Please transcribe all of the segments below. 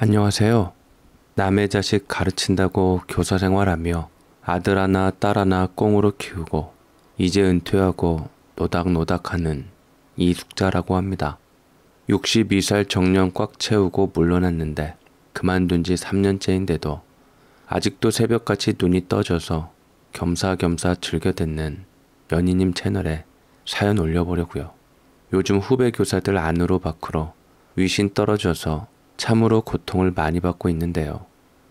안녕하세요. 남의 자식 가르친다고 교사 생활하며 아들 하나 딸 하나 꽁으로 키우고 이제 은퇴하고 노닥노닥하는 이숙자라고 합니다. 62살 정년 꽉 채우고 물러났는데 그만둔 지 3년째인데도 아직도 새벽같이 눈이 떠져서 겸사겸사 즐겨 듣는 연희님 채널에 사연 올려보려고요. 요즘 후배 교사들 안으로 밖으로 위신 떨어져서 참으로 고통을 많이 받고 있는데요.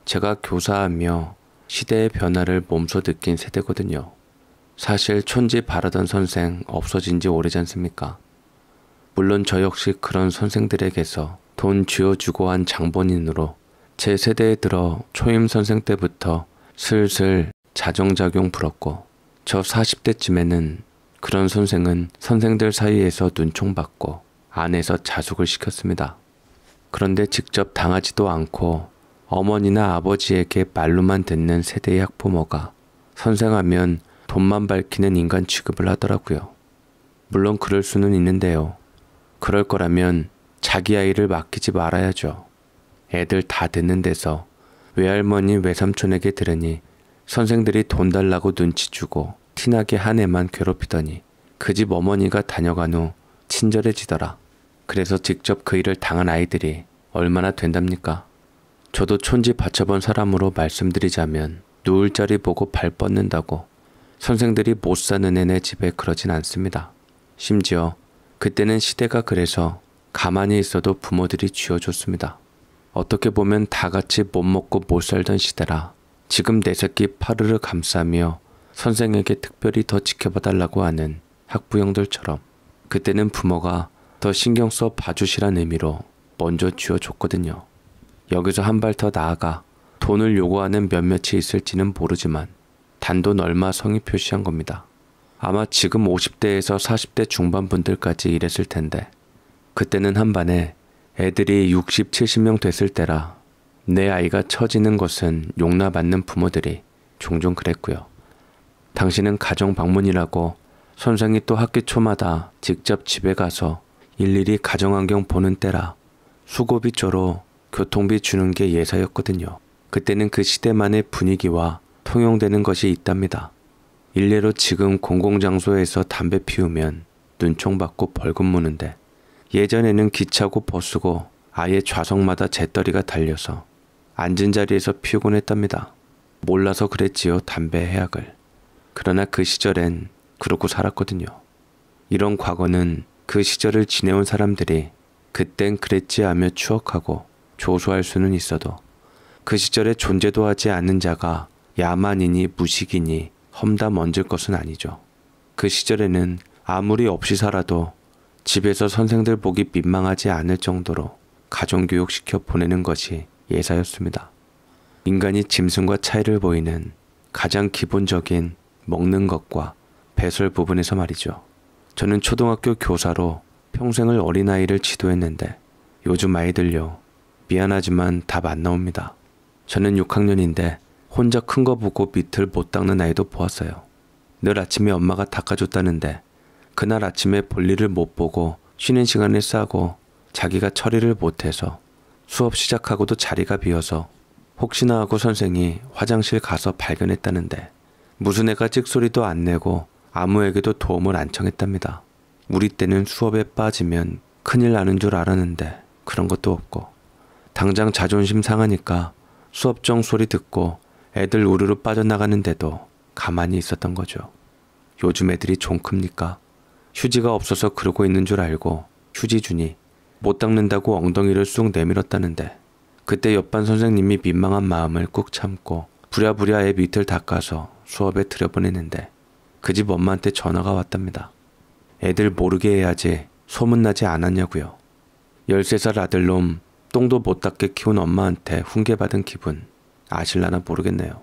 제가 교사하며 시대의 변화를 몸소 느낀 세대거든요. 사실 촌지 바라던 선생 없어진 지 오래지 않습니까? 물론 저 역시 그런 선생들에게서 돈 쥐어주고 한 장본인으로 제 세대에 들어 초임 선생 때부터 슬슬 자정작용 불었고 저 40대쯤에는 그런 선생은 선생들 사이에서 눈총받고 안에서 자숙을 시켰습니다. 그런데 직접 당하지도 않고 어머니나 아버지에게 말로만 듣는 세대의 학부모가 선생하면 돈만 밝히는 인간 취급을 하더라고요. 물론 그럴 수는 있는데요. 그럴 거라면 자기 아이를 맡기지 말아야죠. 애들 다 듣는 데서 외할머니 외삼촌에게 들으니 선생들이 돈 달라고 눈치 주고 티나게 한 애만 괴롭히더니 그 집 어머니가 다녀간 후 친절해지더라. 그래서 직접 그 일을 당한 아이들이 얼마나 된답니까? 저도 촌지 받쳐본 사람으로 말씀드리자면 누울 자리 보고 발 뻗는다고 선생들이 못 사는 애네 집에 그러진 않습니다. 심지어 그때는 시대가 그래서 가만히 있어도 부모들이 쥐어줬습니다. 어떻게 보면 다 같이 못 먹고 못 살던 시대라 지금 내 새끼 파르르 감싸며 선생에게 특별히 더 지켜봐달라고 하는 학부형들처럼 그때는 부모가 더 신경 써 봐주시란 의미로 먼저 쥐어줬거든요. 여기서 한 발 더 나아가 돈을 요구하는 몇몇이 있을지는 모르지만 단돈 얼마 성의 표시한 겁니다. 아마 지금 50대에서 40대 중반 분들까지 일했을 텐데 그때는 한반에 애들이 60, 70명 됐을 때라 내 아이가 처지는 것은 용납 받는 부모들이 종종 그랬고요. 당신은 가정 방문이라고 선생이 또 학기 초마다 직접 집에 가서 일일이 가정환경 보는 때라 수고비 쪼로 교통비 주는 게 예사였거든요. 그때는 그 시대만의 분위기와 통용되는 것이 있답니다. 일례로 지금 공공장소에서 담배 피우면 눈총 받고 벌금 무는데 예전에는 기차고 버스고 아예 좌석마다 재떨이가 달려서 앉은 자리에서 피우곤 했답니다. 몰라서 그랬지요 담배 해약을 그러나 그 시절엔 그러고 살았거든요. 이런 과거는 그 시절을 지내온 사람들이 그땐 그랬지 하며 추억하고 조소할 수는 있어도 그 시절에 존재도 하지 않는 자가 야만이니 무식이니 험담 얹을 것은 아니죠. 그 시절에는 아무리 없이 살아도 집에서 선생들 보기 민망하지 않을 정도로 가정교육 시켜 보내는 것이 예사였습니다. 인간이 짐승과 차이를 보이는 가장 기본적인 먹는 것과 배설 부분에서 말이죠. 저는 초등학교 교사로 평생을 어린아이를 지도했는데 요즘 아이들요. 미안하지만 답 안 나옵니다. 저는 6학년인데 혼자 큰 거 보고 밑을 못 닦는 아이도 보았어요. 늘 아침에 엄마가 닦아줬다는데 그날 아침에 볼일을 못 보고 쉬는 시간을 싸고 자기가 처리를 못해서 수업 시작하고도 자리가 비어서 혹시나 하고 선생이 화장실 가서 발견했다는데 무슨 애가 찍소리도 안 내고 아무에게도 도움을 안 청했답니다. 우리 때는 수업에 빠지면 큰일 나는 줄 알았는데 그런 것도 없고 당장 자존심 상하니까 수업정 소리 듣고 애들 우르르 빠져나가는데도 가만히 있었던 거죠. 요즘 애들이 좀 큽니까? 휴지가 없어서 그러고 있는 줄 알고 휴지 주니 못 닦는다고 엉덩이를 쑥 내밀었다는데 그때 옆반 선생님이 민망한 마음을 꾹 참고 부랴부랴 애 밑을 닦아서 수업에 들여보냈는데 그집 엄마한테 전화가 왔답니다. 애들 모르게 해야지 소문나지 않았냐고요. 13살 아들놈 똥도 못 닦게 키운 엄마한테 훈계받은 기분 아실라나 모르겠네요.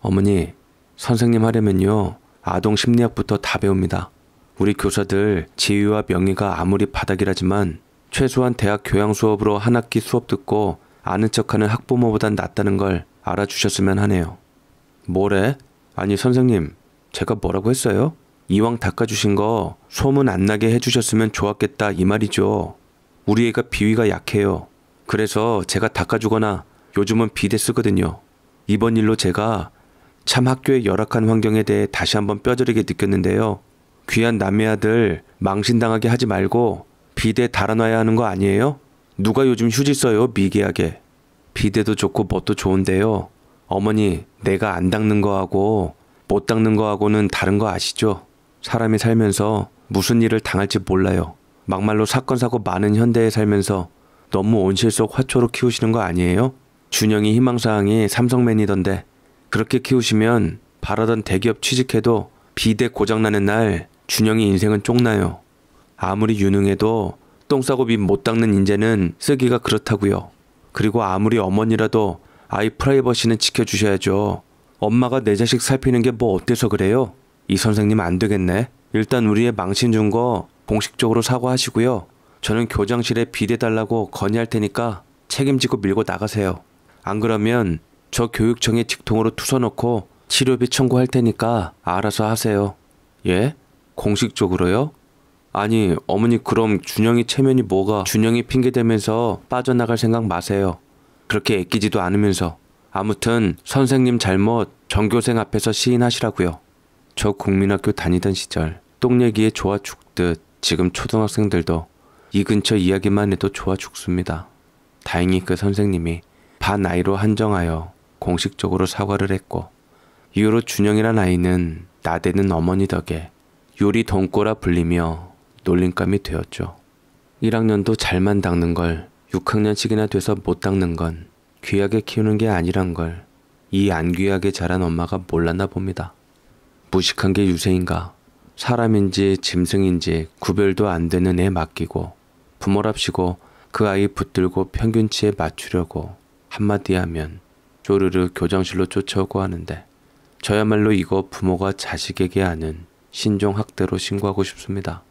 어머니, 선생님 하려면요. 아동 심리학부터 다 배웁니다. 우리 교사들 지위와 명예가 아무리 바닥이라지만 최소한 대학 교양 수업으로 한 학기 수업 듣고 아는 척하는 학부모보단 낫다는 걸 알아주셨으면 하네요. 뭐래? 아니 선생님, 제가 뭐라고 했어요? 이왕 닦아주신 거 소문 안 나게 해주셨으면 좋았겠다 이 말이죠. 우리 애가 비위가 약해요. 그래서 제가 닦아주거나 요즘은 비대 쓰거든요. 이번 일로 제가 참 학교의 열악한 환경에 대해 다시 한번 뼈저리게 느꼈는데요. 귀한 남의 아들 망신당하게 하지 말고 비대 달아놔야 하는 거 아니에요? 누가 요즘 휴지 써요 미개하게. 비대도 좋고 멋도 좋은데요. 어머니 내가 안 닦는 거하고 못 닦는 거하고는 다른 거 아시죠? 사람이 살면서 무슨 일을 당할지 몰라요. 막말로 사건 사고 많은 현대에 살면서 너무 온실 속 화초로 키우시는 거 아니에요? 준영이 희망사항이 삼성맨이던데 그렇게 키우시면 바라던 대기업 취직해도 비대 고장나는 날 준영이 인생은 쫑나요. 아무리 유능해도 똥 싸고 빚 못 닦는 인재는 쓰기가 그렇다고요. 그리고 아무리 어머니라도 아이 프라이버시는 지켜주셔야죠. 엄마가 내 자식 살피는 게 뭐 어때서 그래요? 이 선생님 안 되겠네. 일단 우리의 망신 준 거 공식적으로 사과하시고요. 저는 교장실에 비대달라고 건의할 테니까 책임지고 밀고 나가세요. 안 그러면 저 교육청에 직통으로 투서 놓고 치료비 청구할 테니까 알아서 하세요. 예? 공식적으로요? 아니, 어머니 그럼 준영이 체면이 뭐가 준영이 핑계대면서 빠져나갈 생각 마세요. 그렇게 애끼지도 않으면서 아무튼 선생님 잘못 전교생 앞에서 시인하시라고요. 저 국민학교 다니던 시절 똥 얘기에 좋아 죽듯 지금 초등학생들도 이 근처 이야기만 해도 좋아 죽습니다. 다행히 그 선생님이 반 아이로 한정하여 공식적으로 사과를 했고 이후로 준영이란 아이는 나대는 어머니 덕에 요리 돈꼬라 불리며 놀림감이 되었죠. 1학년도 잘만 닦는 걸 6학년씩이나 돼서 못 닦는 건 귀하게 키우는 게 아니란 걸 이 안 귀하게 자란 엄마가 몰랐나 봅니다. 무식한 게 유세인가 사람인지 짐승인지 구별도 안 되는 애 맡기고 부모랍시고 그 아이 붙들고 평균치에 맞추려고 한마디 하면 쪼르르 교장실로 쫓아오고 하는데 저야말로 이거 부모가 자식에게 하는 신종학대로 신고하고 싶습니다.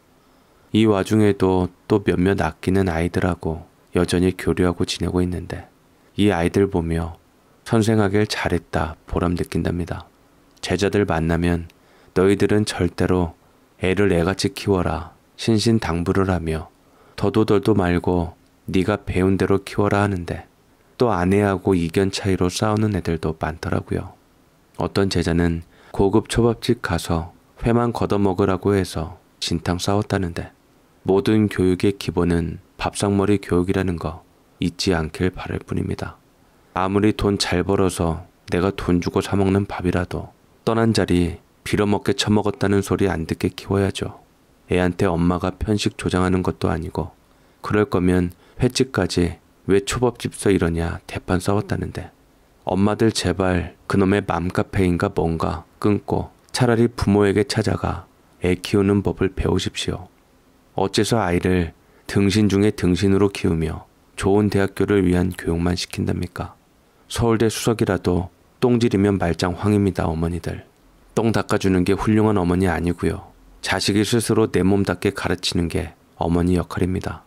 이 와중에도 또 몇몇 아끼는 아이들하고 여전히 교류하고 지내고 있는데 이 아이들 보며 선생하길 잘했다 보람 느낀답니다. 제자들 만나면 너희들은 절대로 애를 애같이 키워라 신신당부를 하며 더도덜도 말고 네가 배운 대로 키워라 하는데 또 아내하고 이견 차이로 싸우는 애들도 많더라고요. 어떤 제자는 고급 초밥집 가서 회만 걷어먹으라고 해서 진탕 싸웠다는데 모든 교육의 기본은 밥상머리 교육이라는 거 잊지 않길 바랄 뿐입니다. 아무리 돈 잘 벌어서 내가 돈 주고 사먹는 밥이라도 떠난 자리 빌어먹게 처먹었다는 소리 안 듣게 키워야죠. 애한테 엄마가 편식 조장하는 것도 아니고 그럴 거면 횟집까지 왜 초밥집서 이러냐 대판 싸웠다는데 엄마들 제발 그놈의 맘카페인가 뭔가 끊고 차라리 부모에게 찾아가 애 키우는 법을 배우십시오. 어째서 아이를 등신 중에 등신으로 키우며 좋은 대학교를 위한 교육만 시킨답니까? 서울대 수석이라도 똥질이면 말짱 황입니다, 어머니들. 똥 닦아주는 게 훌륭한 어머니 아니고요. 자식이 스스로 내 몸답게 가르치는 게 어머니 역할입니다.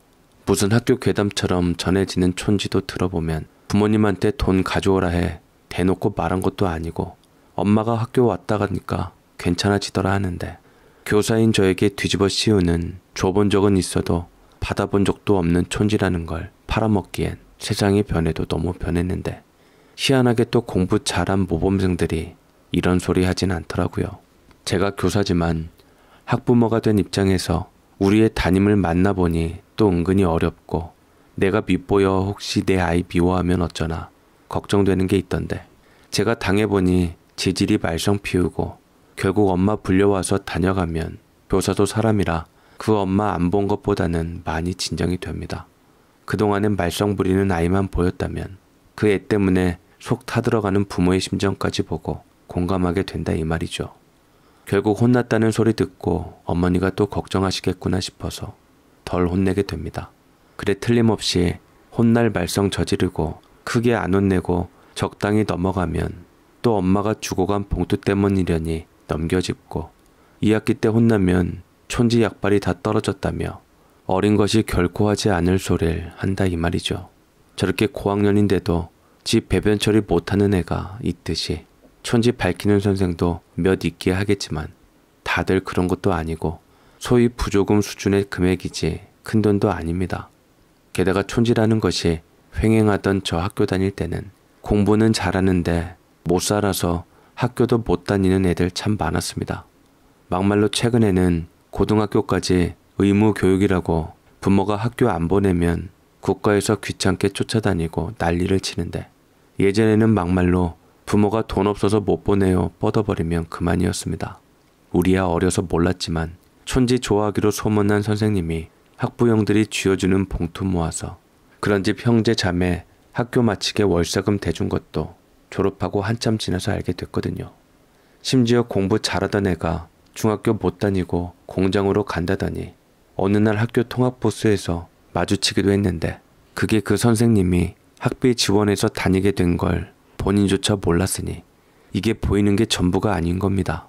무슨 학교 괴담처럼 전해지는 촌지도 들어보면 부모님한테 돈 가져오라 해 대놓고 말한 것도 아니고 엄마가 학교 왔다 가니까 괜찮아지더라 하는데 교사인 저에게 뒤집어 씌우는 줘본 적은 있어도 받아본 적도 없는 촌지라는 걸 팔아먹기엔 세상이 변해도 너무 변했는데 희한하게 또 공부 잘한 모범생들이 이런 소리 하진 않더라고요. 제가 교사지만 학부모가 된 입장에서 우리의 담임을 만나보니 또 은근히 어렵고 내가 밉보여 혹시 내 아이 미워하면 어쩌나 걱정되는 게 있던데 제가 당해보니 지질이 말썽 피우고 결국 엄마 불려와서 다녀가면 교사도 사람이라 그 엄마 안 본 것보다는 많이 진정이 됩니다. 그동안엔 말썽 부리는 아이만 보였다면 그 애 때문에 속 타들어가는 부모의 심정까지 보고 공감하게 된다 이 말이죠. 결국 혼났다는 소리 듣고 어머니가 또 걱정하시겠구나 싶어서 덜 혼내게 됩니다. 그래 틀림없이 혼날 말썽 저지르고 크게 안 혼내고 적당히 넘어가면 또 엄마가 주고간 봉투 때문이려니 넘겨짚고 2학기 때 혼나면 촌지 약발이 다 떨어졌다며 어린 것이 결코 하지 않을 소리를 한다 이 말이죠. 저렇게 고학년인데도 집 배변 처리 못하는 애가 있듯이 천지 밝히는 선생도 몇 있게 하겠지만 다들 그런 것도 아니고 소위 부조금 수준의 금액이지 큰 돈도 아닙니다. 게다가 촌지라는 것이 횡행하던 저 학교 다닐 때는 공부는 잘하는데 못 살아서 학교도 못 다니는 애들 참 많았습니다. 막말로 최근에는 고등학교까지 의무 교육이라고 부모가 학교 안 보내면 국가에서 귀찮게 쫓아다니고 난리를 치는데 예전에는 막말로 부모가 돈 없어서 못 보내요 뻗어버리면 그만이었습니다. 우리야 어려서 몰랐지만 촌지 좋아하기로 소문난 선생님이 학부형들이 쥐어주는 봉투 모아서 그런 집 형제 자매 학교 마치게 월세금 대준 것도 졸업하고 한참 지나서 알게 됐거든요. 심지어 공부 잘하던 애가 중학교 못 다니고 공장으로 간다더니 어느 날 학교 통합보스에서 마주치기도 했는데 그게 그 선생님이 학비 지원해서 다니게 된 걸 본인조차 몰랐으니 이게 보이는 게 전부가 아닌 겁니다.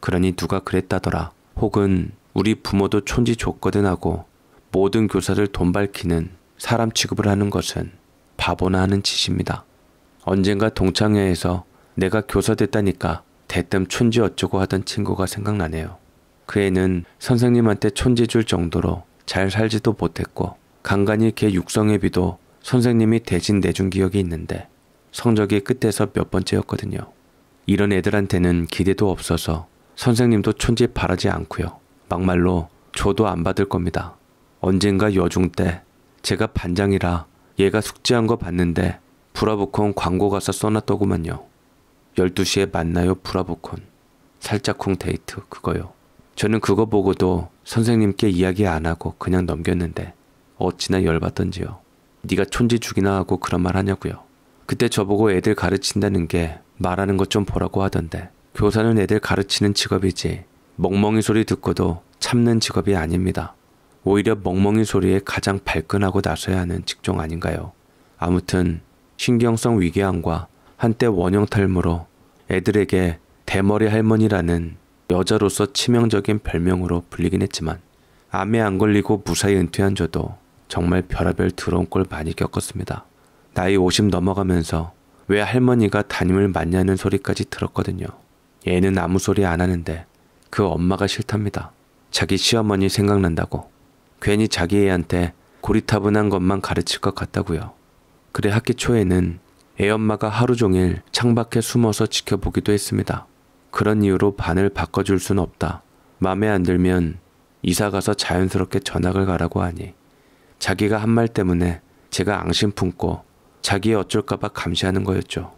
그러니 누가 그랬다더라. 혹은 우리 부모도 촌지 좋거든 하고 모든 교사를 돈 밝히는 사람 취급을 하는 것은 바보나 하는 짓입니다. 언젠가 동창회에서 내가 교사 됐다니까 대뜸 촌지 어쩌고 하던 친구가 생각나네요. 그 애는 선생님한테 촌지 줄 정도로 잘 살지도 못했고 간간히 걔 육성의 비도 선생님이 대신 내준 기억이 있는데 성적이 끝에서 몇 번째였거든요. 이런 애들한테는 기대도 없어서 선생님도 촌지 바라지 않고요. 막말로 저도 안 받을 겁니다. 언젠가 여중 때 제가 반장이라 얘가 숙제한 거 봤는데 브라보콘 광고 가서 써놨더구만요. 12시에 만나요 브라보콘. 살짝쿵 데이트 그거요. 저는 그거 보고도 선생님께 이야기 안 하고 그냥 넘겼는데 어찌나 열받던지요. 네가 촌지 죽이나 하고 그런 말 하냐고요. 그때 저보고 애들 가르친다는 게 말하는 것 좀 보라고 하던데 교사는 애들 가르치는 직업이지 멍멍이 소리 듣고도 참는 직업이 아닙니다. 오히려 멍멍이 소리에 가장 발끈하고 나서야 하는 직종 아닌가요? 아무튼 신경성 위궤양과 한때 원형 탈모로 애들에게 대머리 할머니라는 여자로서 치명적인 별명으로 불리긴 했지만 암에 안 걸리고 무사히 은퇴한 저도 정말 별의별 드러운꼴 많이 겪었습니다. 나이 50 넘어가면서 왜 할머니가 담임을 맞냐는 소리까지 들었거든요. 얘는 아무 소리 안 하는데 그 엄마가 싫답니다. 자기 시어머니 생각난다고. 괜히 자기 애한테 고리타분한 것만 가르칠 것 같다고요. 그래 학기 초에는 애 엄마가 하루 종일 창밖에 숨어서 지켜보기도 했습니다. 그런 이유로 반을 바꿔줄 순 없다. 맘에 안 들면 이사 가서 자연스럽게 전학을 가라고 하니 자기가 한 말 때문에 제가 앙심 품고 자기 의 어쩔까봐 감시하는 거였죠.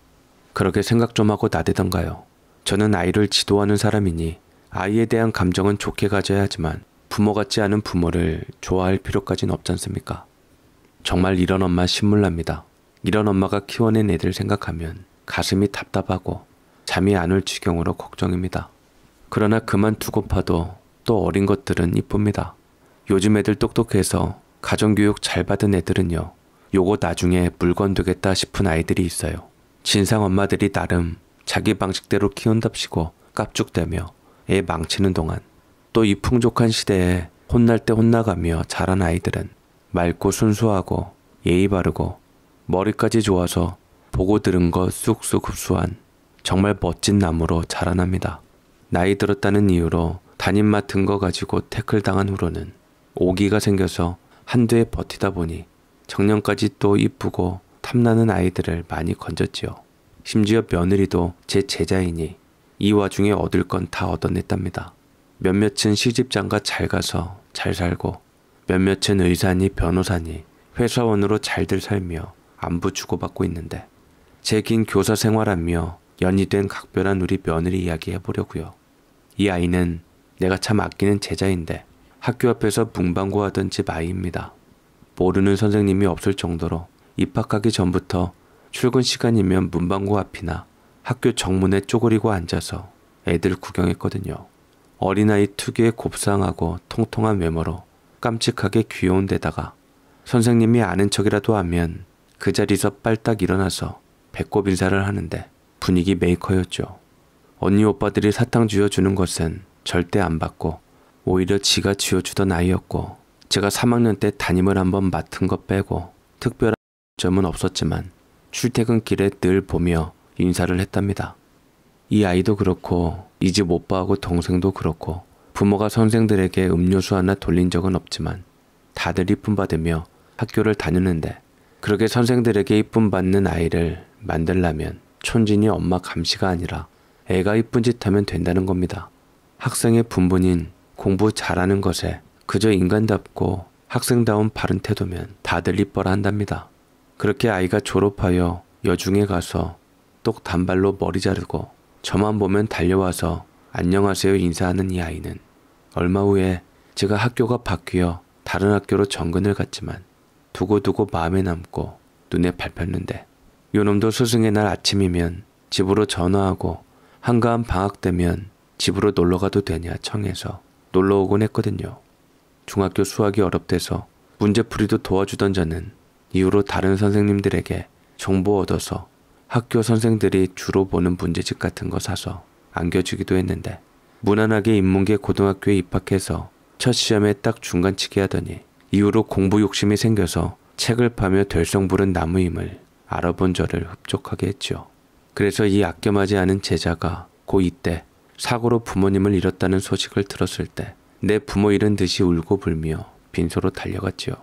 그렇게 생각 좀 하고 나대던가요. 저는 아이를 지도하는 사람이니 아이에 대한 감정은 좋게 가져야 하지만 부모 같지 않은 부모를 좋아할 필요까진 없잖습니까? 정말 이런 엄마 신물납니다. 이런 엄마가 키워낸 애들 생각하면 가슴이 답답하고 잠이 안 올 지경으로 걱정입니다. 그러나 그만두고 파도 또 어린 것들은 이쁩니다. 요즘 애들 똑똑해서 가정교육 잘 받은 애들은요. 요거 나중에 물건 되겠다 싶은 아이들이 있어요. 진상 엄마들이 나름 자기 방식대로 키운답시고 깝죽대며 애 망치는 동안 또 이 풍족한 시대에 혼날 때 혼나가며 자란 아이들은 맑고 순수하고 예의 바르고 머리까지 좋아서 보고 들은 것 쑥쑥 흡수한 정말 멋진 나무로 자라납니다. 나이 들었다는 이유로 담임 맡은 거 가지고 태클 당한 후로는 오기가 생겨서 한두해 버티다 보니 정년까지 또 이쁘고 탐나는 아이들을 많이 건졌지요. 심지어 며느리도 제 제자이니 이 와중에 얻을 건 다 얻어냈답니다. 몇몇은 시집장가 잘 가서 잘 살고 몇몇은 의사니 변호사니 회사원으로 잘들 살며 안부 주고받고 있는데 제 긴 교사 생활하며 연이된 각별한 우리 며느리 이야기 해보려고요. 이 아이는 내가 참 아끼는 제자인데 학교 앞에서 문방구하던 집 아이입니다. 모르는 선생님이 없을 정도로 입학하기 전부터 출근 시간이면 문방구 앞이나 학교 정문에 쪼그리고 앉아서 애들 구경했거든요. 어린아이 특유의 곱상하고 통통한 외모로 깜찍하게 귀여운 데다가 선생님이 아는 척이라도 하면 그 자리에서 빨딱 일어나서 배꼽 인사를 하는데 분위기 메이커였죠. 언니 오빠들이 사탕 쥐어주는 것은 절대 안 받고 오히려 지가 쥐어주던 아이였고 제가 3학년 때 담임을 한번 맡은 것 빼고 특별한 점은 없었지만 출퇴근길에 늘 보며 인사를 했답니다. 이 아이도 그렇고 이 집 오빠하고 동생도 그렇고 부모가 선생들에게 음료수 하나 돌린 적은 없지만 다들 이쁨 받으며 학교를 다녔는데 그렇게 선생들에게 이쁨 받는 아이를 만들려면 촌진이 엄마 감시가 아니라 애가 이쁜 짓 하면 된다는 겁니다. 학생의 분분인 공부 잘하는 것에 그저 인간답고 학생다운 바른 태도면 다들 이뻐라 한답니다. 그렇게 아이가 졸업하여 여중에 가서 똑 단발로 머리 자르고 저만 보면 달려와서 안녕하세요 인사하는 이 아이는 얼마 후에 제가 학교가 바뀌어 다른 학교로 전근을 갔지만 두고두고 마음에 남고 눈에 밟혔는데 요놈도 스승의 날 아침이면 집으로 전화하고 한가한 방학 되면 집으로 놀러 가도 되냐 청해서 놀러 오곤 했거든요. 중학교 수학이 어렵대서 문제풀이도 도와주던 저는 이후로 다른 선생님들에게 정보 얻어서 학교 선생들이 주로 보는 문제집 같은 거 사서 안겨주기도 했는데 무난하게 인문계 고등학교에 입학해서 첫 시험에 딱 중간치기 하더니 이후로 공부 욕심이 생겨서 책을 파며 될성 부른 나무임을 알아본 저를 흡족하게 했지요. 그래서 이 아껴마지 않은 제자가 고2 때 사고로 부모님을 잃었다는 소식을 들었을 때 내 부모 잃은 듯이 울고 불며 빈소로 달려갔지요.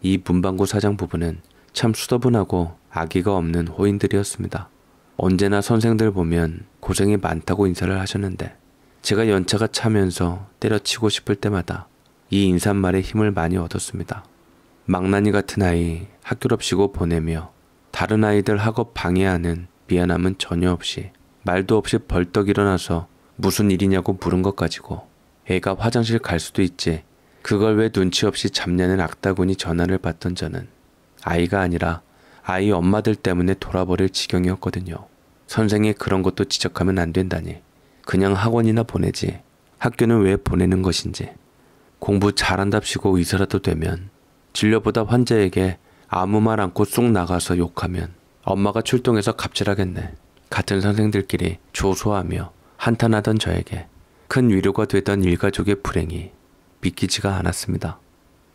이 문방구 사장 부부는 참 수더분하고 아기가 없는 호인들이었습니다. 언제나 선생들 보면 고생이 많다고 인사를 하셨는데 제가 연차가 차면서 때려치고 싶을 때마다 이 인사말에 힘을 많이 얻었습니다. 망나니 같은 아이 학교럽시고 보내며 다른 아이들 학업 방해하는 미안함은 전혀 없이 말도 없이 벌떡 일어나서 무슨 일이냐고 물은 것 가지고 애가 화장실 갈 수도 있지 그걸 왜 눈치 없이 잡냐는 악다군이 전화를 받던 저는 아이가 아니라 아이 엄마들 때문에 돌아버릴 지경이었거든요. 선생이 그런 것도 지적하면 안 된다니. 그냥 학원이나 보내지. 학교는 왜 보내는 것인지. 공부 잘한답시고 의사라도 되면 진료보다 환자에게 아무 말 않고 쑥 나가서 욕하면 엄마가 출동해서 갑질하겠네. 같은 선생들끼리 조소하며 한탄하던 저에게 큰 위로가 되던 일가족의 불행이 믿기지가 않았습니다.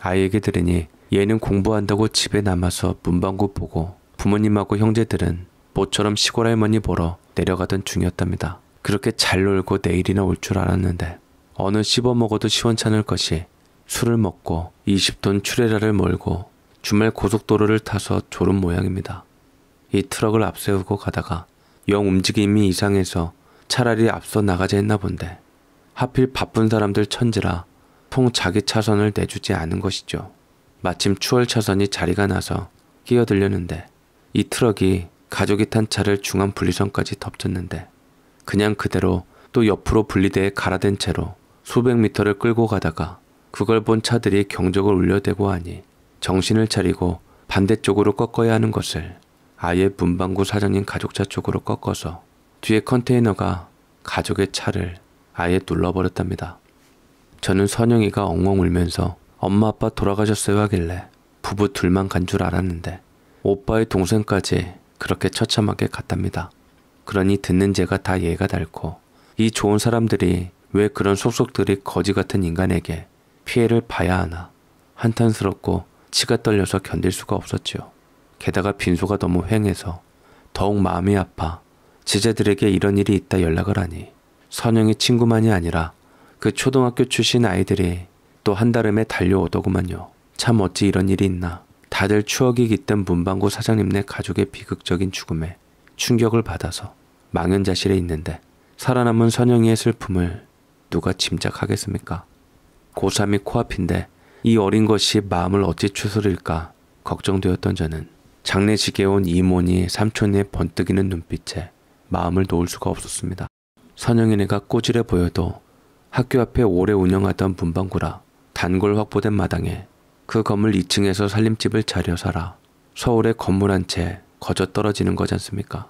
아이에게 들으니 얘는 공부한다고 집에 남아서 문방구 보고 부모님하고 형제들은 모처럼 시골 할머니 보러 내려가던 중이었답니다. 그렇게 잘 놀고 내일이나 올 줄 알았는데 어느 씹어먹어도 시원찮을 것이 술을 먹고 20돈 출레라를 몰고 주말 고속도로를 타서 졸은 모양입니다. 이 트럭을 앞세우고 가다가 영 움직임이 이상해서 차라리 앞서 나가자 했나 본데 하필 바쁜 사람들 천지라 통 자기 차선을 내주지 않은 것이죠. 마침 추월 차선이 자리가 나서 끼어들렸는데이 트럭이 가족이 탄 차를 중앙 분리선까지 덮쳤는데 그냥 그대로 또 옆으로 분리대에 갈아댄 채로 수백 미터를 끌고 가다가 그걸 본 차들이 경적을 울려대고 하니 정신을 차리고 반대쪽으로 꺾어야 하는 것을 아예 문방구 사장님 가족차 쪽으로 꺾어서 뒤에 컨테이너가 가족의 차를 아예 눌러버렸답니다. 저는 선영이가 엉엉 울면서 엄마 아빠 돌아가셨어요 하길래 부부 둘만 간 줄 알았는데 오빠의 동생까지 그렇게 처참하게 갔답니다. 그러니 듣는 제가 다 예가 닳고 이 좋은 사람들이 왜 그런 속속들이 거지 같은 인간에게 피해를 봐야 하나 한탄스럽고 치가 떨려서 견딜 수가 없었지요. 게다가 빈소가 너무 횡해서 더욱 마음이 아파 제자들에게 이런 일이 있다 연락을 하니 선영이 친구만이 아니라 그 초등학교 출신 아이들이 또 한달음에 달려오더구만요. 참 어찌 이런 일이 있나. 다들 추억이 깃든 문방구 사장님네 가족의 비극적인 죽음에 충격을 받아서 망연자실해 있는데 살아남은 선영이의 슬픔을 누가 짐작하겠습니까? 고3이 코앞인데 이 어린 것이 마음을 어찌 추스릴까 걱정되었던 저는 장례식에 온 이모니 삼촌의 번뜩이는 눈빛에 마음을 놓을 수가 없었습니다. 선영이네가 꼬질해 보여도 학교 앞에 오래 운영하던 분방구라 단골 확보된 마당에 그 건물 2층에서 살림집을 차려 살아 서울의 건물 한 채 거저 떨어지는 거지 않습니까?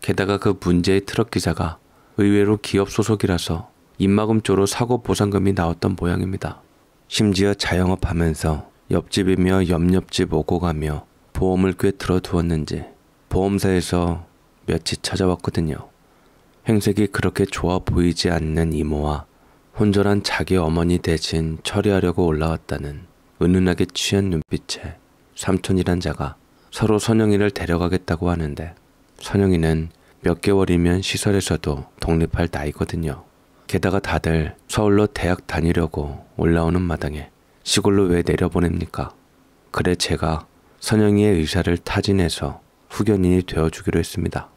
게다가 그 문제의 트럭 기사가 의외로 기업 소속이라서 입막음조로 사고 보상금이 나왔던 모양입니다. 심지어 자영업 하면서 옆집이며 옆옆집 오고 가며 보험을 꽤 들어두었는지 보험사에서 며칠 찾아왔거든요. 행색이 그렇게 좋아 보이지 않는 이모와 혼절한 자기 어머니 대신 처리하려고 올라왔다는 은은하게 취한 눈빛에 삼촌이란 자가 서로 선영이를 데려가겠다고 하는데 선영이는 몇 개월이면 시설에서도 독립할 나이거든요. 게다가 다들 서울로 대학 다니려고 올라오는 마당에 시골로 왜 내려보냅니까? 그래 제가 선영이의 의사를 타진해서 후견인이 되어주기로 했습니다.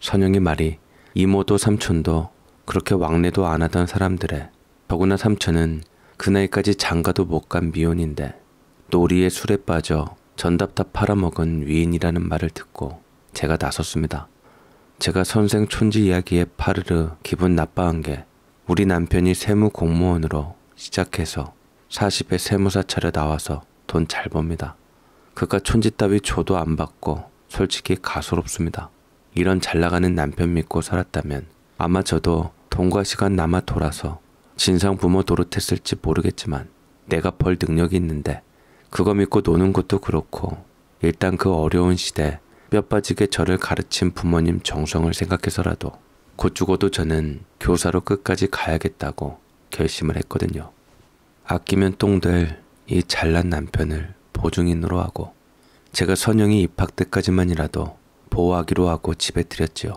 선영이 말이 이모도 삼촌도 그렇게 왕래도 안 하던 사람들의 더구나 삼촌은 그 나이까지 장가도 못 간 미혼인데 놀이에 술에 빠져 전답 다 팔아먹은 위인이라는 말을 듣고 제가 나섰습니다. 제가 선생 촌지 이야기에 파르르 기분 나빠한 게 우리 남편이 세무 공무원으로 시작해서 40에 세무사 차려 나와서 돈 잘 법니다. 그가 촌짓답이 줘도 안 받고 솔직히 가소롭습니다. 이런 잘 나가는 남편 믿고 살았다면 아마 저도 돈과 시간 남아 돌아서 진상 부모 도릇했을지 모르겠지만 내가 벌 능력이 있는데 그거 믿고 노는 것도 그렇고 일단 그 어려운 시대 뼈 빠지게 저를 가르친 부모님 정성을 생각해서라도 곧 죽어도 저는 교사로 끝까지 가야겠다고 결심을 했거든요. 아끼면 똥될이 잘난 남편을 보증인으로 하고 제가 선영이 입학 때까지만이라도 보호하기로 하고 집에 들였지요.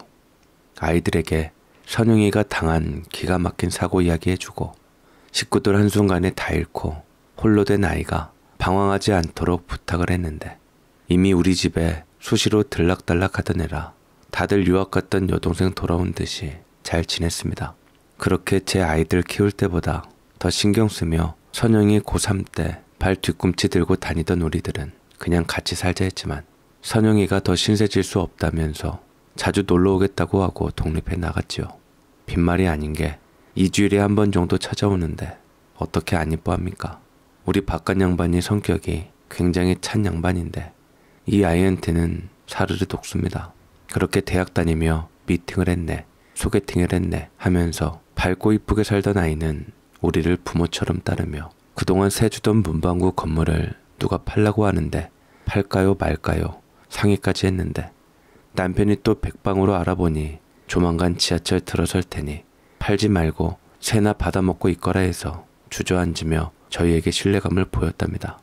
아이들에게 선영이가 당한 기가 막힌 사고 이야기 해주고 식구들 한순간에 다 잃고 홀로 된 아이가 방황하지 않도록 부탁을 했는데 이미 우리 집에 수시로 들락달락 하던 애라 다들 유학 갔던 여동생 돌아온 듯이 잘 지냈습니다. 그렇게 제 아이들 키울 때보다 더 신경 쓰며 선영이 고3 때 발 뒤꿈치 들고 다니던 우리들은 그냥 같이 살자 했지만 선영이가 더 신세질 수 없다면서 자주 놀러 오겠다고 하고 독립해 나갔지요. 빈말이 아닌 게 2주일에 한 번 정도 찾아오는데 어떻게 안 이뻐합니까? 우리 바깥 양반이 성격이 굉장히 찬 양반인데 이 아이한테는 사르르 독습니다. 그렇게 대학 다니며 미팅을 했네, 소개팅을 했네 하면서 밝고 이쁘게 살던 아이는 우리를 부모처럼 따르며 그동안 세주던 문방구 건물을 누가 팔라고 하는데 팔까요 말까요 상의까지 했는데 남편이 또 백방으로 알아보니 조만간 지하철 들어설 테니 팔지 말고 새나 받아먹고 있거라 해서 주저앉으며 저희에게 신뢰감을 보였답니다.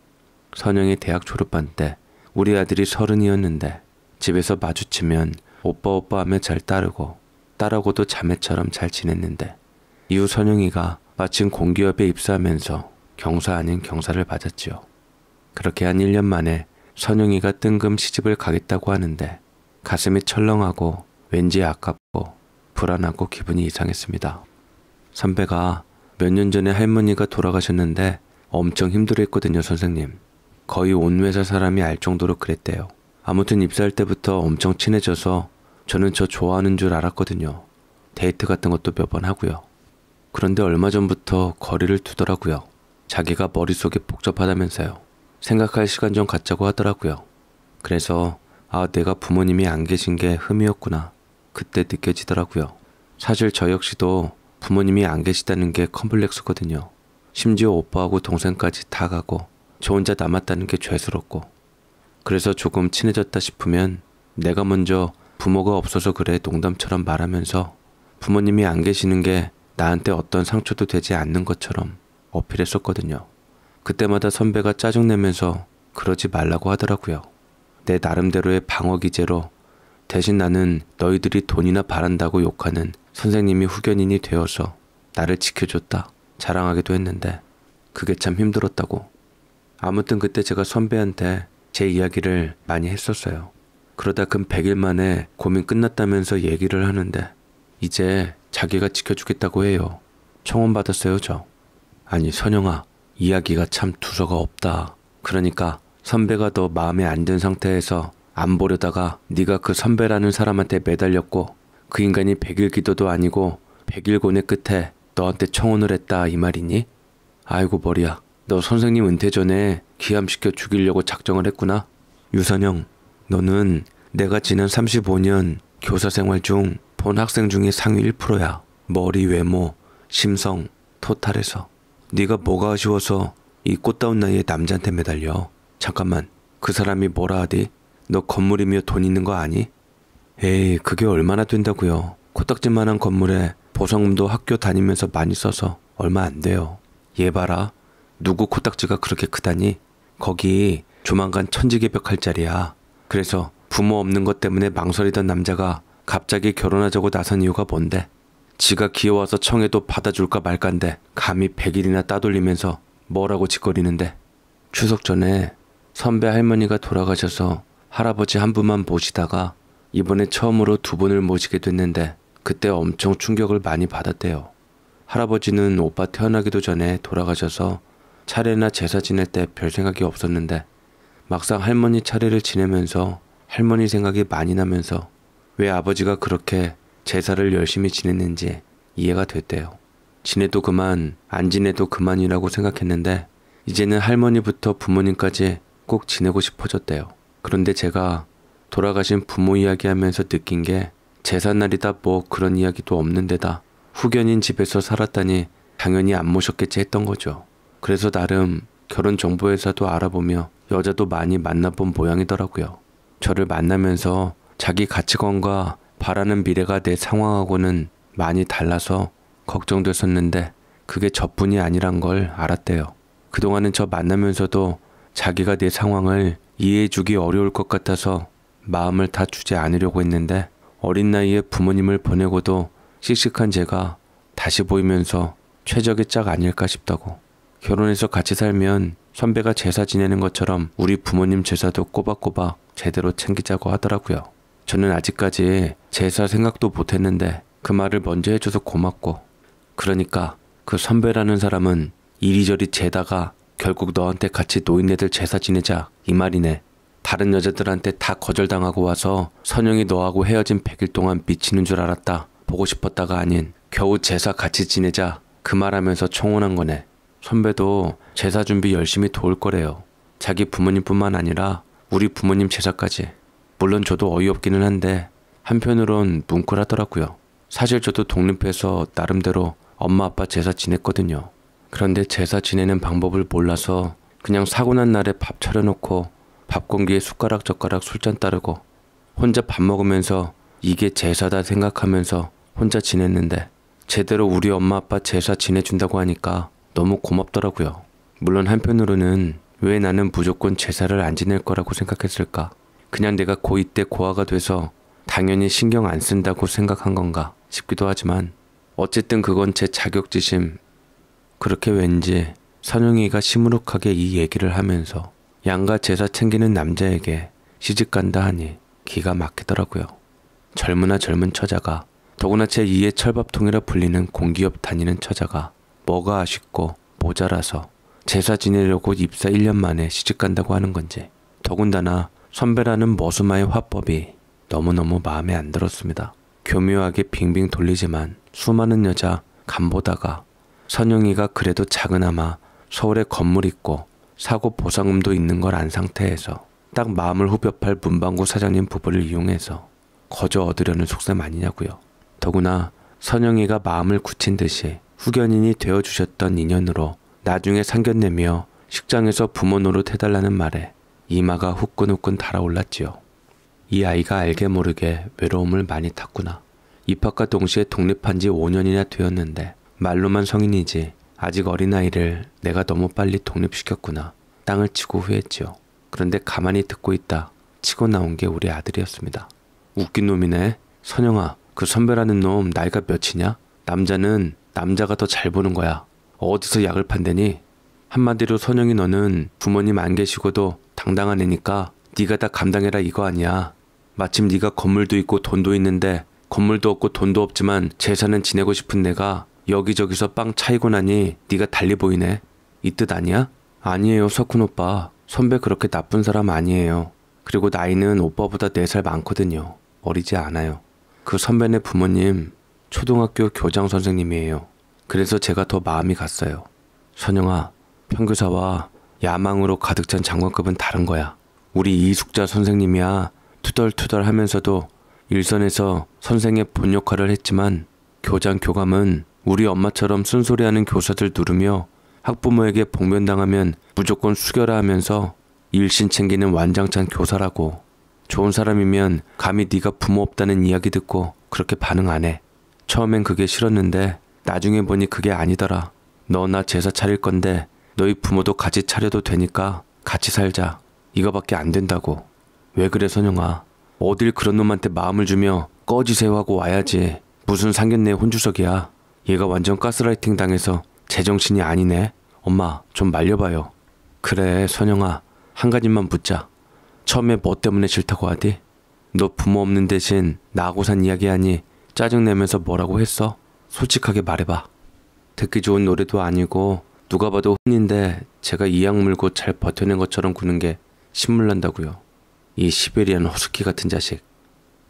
선영이 대학 졸업반 때 우리 아들이 서른이었는데 집에서 마주치면 오빠 오빠 하며 잘 따르고 딸하고도 자매처럼 잘 지냈는데 이후 선영이가 마침 공기업에 입사하면서 경사 아닌 경사를 받았지요. 그렇게 한 1년 만에 선영이가 뜬금 시집을 가겠다고 하는데 가슴이 철렁하고 왠지 아깝고 불안하고 기분이 이상했습니다. 선배가 몇 년 전에 할머니가 돌아가셨는데 엄청 힘들어했거든요, 선생님. 거의 온 회사 사람이 알 정도로 그랬대요. 아무튼 입사할 때부터 엄청 친해져서 저는 저 좋아하는 줄 알았거든요. 데이트 같은 것도 몇 번 하고요. 그런데 얼마 전부터 거리를 두더라고요. 자기가 머릿속이 복잡하다면서요. 생각할 시간 좀 갖자고 하더라고요. 그래서 아 내가 부모님이 안 계신 게 흠이었구나. 그때 느껴지더라고요. 사실 저 역시도 부모님이 안 계시다는 게 컴플렉스거든요. 심지어 오빠하고 동생까지 다 가고 저 혼자 남았다는 게 죄스럽고 그래서 조금 친해졌다 싶으면 내가 먼저 부모가 없어서 그래 농담처럼 말하면서 부모님이 안 계시는 게 나한테 어떤 상처도 되지 않는 것처럼 어필했었거든요. 그때마다 선배가 짜증내면서 그러지 말라고 하더라고요. 내 나름대로의 방어 기제로 대신 나는 너희들이 돈이나 바란다고 욕하는 선생님이 후견인이 되어서 나를 지켜줬다 자랑하기도 했는데 그게 참 힘들었다고. 아무튼 그때 제가 선배한테 제 이야기를 많이 했었어요. 그러다 금 100일 만에 고민 끝났다면서 얘기를 하는데 이제 자기가 지켜주겠다고 해요. 청혼받았어요, 저. 아니, 선영아, 이야기가 참 두서가 없다. 그러니까 선배가 너 마음에 안 든 상태에서 안 보려다가 네가 그 선배라는 사람한테 매달렸고 그 인간이 백일 기도도 아니고 백일고의 끝에 너한테 청혼을 했다 이 말이니? 아이고 머리야. 너 선생님 은퇴 전에 기암시켜 죽이려고 작정을 했구나. 유선영, 너는 내가 지난 35년 교사 생활 중본 학생 중에 상위 1%야. 머리, 외모, 심성, 토탈에서. 네가 뭐가 아쉬워서 이 꽃다운 나이에 남자한테 매달려. 잠깐만, 그 사람이 뭐라 하디? 너 건물이며 돈 있는 거 아니? 에이, 그게 얼마나 된다고요. 코딱지만한 건물에 보상금도 학교 다니면서 많이 써서 얼마 안 돼요. 얘 봐라. 누구 코딱지가 그렇게 크다니? 거기 조만간 천지개벽할 자리야. 그래서 부모 없는 것 때문에 망설이던 남자가 갑자기 결혼하자고 나선 이유가 뭔데? 지가 기어와서 청해도 받아줄까 말까인데 감히 백일이나 따돌리면서 뭐라고 짓거리는데 추석 전에 선배 할머니가 돌아가셔서 할아버지 한 분만 모시다가 이번에 처음으로 두 분을 모시게 됐는데 그때 엄청 충격을 많이 받았대요. 할아버지는 오빠 태어나기도 전에 돌아가셔서 차례나 제사 지낼 때 별 생각이 없었는데 막상 할머니 차례를 지내면서 할머니 생각이 많이 나면서 왜 아버지가 그렇게 제사를 열심히 지냈는지 이해가 됐대요. 지내도 그만, 안 지내도 그만이라고 생각했는데, 이제는 할머니부터 부모님까지 꼭 지내고 싶어졌대요. 그런데 제가 돌아가신 부모 이야기하면서 느낀 게 제삿날이다 뭐 그런 이야기도 없는데다 후견인 집에서 살았다니 당연히 안 모셨겠지 했던 거죠. 그래서 나름 결혼 정보회사도 알아보며 여자도 많이 만나본 모양이더라고요. 저를 만나면서 자기 가치관과 바라는 미래가 내 상황하고는 많이 달라서 걱정됐었는데 그게 저뿐이 아니란 걸 알았대요. 그동안은 저 만나면서도 자기가 내 상황을 이해해주기 어려울 것 같아서 마음을 다 주지 않으려고 했는데 어린 나이에 부모님을 보내고도 씩씩한 제가 다시 보이면서 최적의 짝 아닐까 싶다고. 결혼해서 같이 살면 선배가 제사 지내는 것처럼 우리 부모님 제사도 꼬박꼬박 제대로 챙기자고 하더라고요. 저는 아직까지 제사 생각도 못했는데 그 말을 먼저 해줘서 고맙고 그러니까 그 선배라는 사람은 이리저리 재다가 결국 너한테 같이 노인네들 제사 지내자 이 말이네. 다른 여자들한테 다 거절당하고 와서 선영이 너하고 헤어진 100일 동안 미치는 줄 알았다. 보고 싶었다가 아닌 겨우 제사 같이 지내자 그 말하면서 청혼한 거네. 선배도 제사 준비 열심히 도울 거래요. 자기 부모님뿐만 아니라 우리 부모님 제사까지. 물론 저도 어이없기는 한데 한편으론 뭉클하더라고요. 사실 저도 독립해서 나름대로 엄마 아빠 제사 지냈거든요. 그런데 제사 지내는 방법을 몰라서 그냥 사고 난 날에 밥 차려놓고 밥 공기에 숟가락 젓가락 술잔 따르고 혼자 밥 먹으면서 이게 제사다 생각하면서 혼자 지냈는데 제대로 우리 엄마 아빠 제사 지내준다고 하니까 너무 고맙더라고요. 물론 한편으로는 왜 나는 무조건 제사를 안 지낼 거라고 생각했을까? 그냥 내가 고2 때 고아가 돼서 당연히 신경 안 쓴다고 생각한 건가 싶기도 하지만 어쨌든 그건 제 자격지심. 그렇게 왠지 선영이가 시무룩하게 이 얘기를 하면서 양가 제사 챙기는 남자에게 시집간다 하니 기가 막히더라고요. 젊으나 젊은 처자가 더구나 제 2의 철밥통이라 불리는 공기업 다니는 처자가 뭐가 아쉽고 모자라서 제사 지내려고 입사 1년 만에 시집간다고 하는 건지 더군다나 선배라는 머수마의 화법이 너무너무 마음에 안 들었습니다. 교묘하게 빙빙 돌리지만 수많은 여자 간보다가 선영이가 그래도 작은아마 서울에 건물 있고 사고 보상금도 있는 걸 안 상태에서 딱 마음을 후벼팔 문방구 사장님 부부를 이용해서 거저 얻으려는 속셈 아니냐고요. 더구나 선영이가 마음을 굳힌 듯이 후견인이 되어주셨던 인연으로 나중에 상견내며 식장에서 부모 노릇 해달라는 말에 이마가 후끈후끈 달아올랐지요. 이 아이가 알게 모르게 외로움을 많이 탔구나. 입학과 동시에 독립한 지 5년이나 되었는데 말로만 성인이지 아직 어린아이를 내가 너무 빨리 독립시켰구나. 땅을 치고 후회했지요. 그런데 가만히 듣고 있다. 치고 나온 게 우리 아들이었습니다. 웃긴 놈이네. 선영아, 그 선배라는 놈 나이가 몇이냐? 남자는 남자가 더 잘 보는 거야. 어디서 약을 판대니? 한마디로 선영이 너는 부모님 안 계시고도 당당한 애니까 네가 다 감당해라 이거 아니야. 마침 네가 건물도 있고 돈도 있는데 건물도 없고 돈도 없지만 재산은 지내고 싶은 내가 여기저기서 빵 차이고 나니 네가 달리 보이네. 이 뜻 아니야? 아니에요 석훈 오빠. 선배 그렇게 나쁜 사람 아니에요. 그리고 나이는 오빠보다 4살 많거든요. 어리지 않아요. 그 선배네 부모님 초등학교 교장 선생님이에요. 그래서 제가 더 마음이 갔어요. 선영아 평교사와 야망으로 가득 찬 장관급은 다른 거야. 우리 이숙자 선생님이야 투덜투덜 하면서도 일선에서 선생의 본 역할을 했지만 교장 교감은 우리 엄마처럼 쓴소리하는 교사들 누르며 학부모에게 복면당하면 무조건 숙여라 하면서 일신 챙기는 완장찬 교사라고 좋은 사람이면 감히 네가 부모 없다는 이야기 듣고 그렇게 반응 안 해. 처음엔 그게 싫었는데 나중에 보니 그게 아니더라. 너 나 제사 차릴 건데 너희 부모도 같이 차려도 되니까 같이 살자. 이거밖에 안 된다고. 왜 그래 선영아. 어딜 그런 놈한테 마음을 주며 꺼지세요 하고 와야지. 무슨 상견례 혼주석이야. 얘가 완전 가스라이팅 당해서 제정신이 아니네. 엄마 좀 말려봐요. 그래 선영아 한 가지만 묻자. 처음에 뭐 때문에 싫다고 하디? 너 부모 없는 대신 나하고 산 이야기하니 짜증내면서 뭐라고 했어? 솔직하게 말해봐. 듣기 좋은 노래도 아니고 누가 봐도 혼인데 제가 이악 물고 잘 버텨낸 것처럼 구는 게 신물난다고요. 이 시베리안 호스키 같은 자식.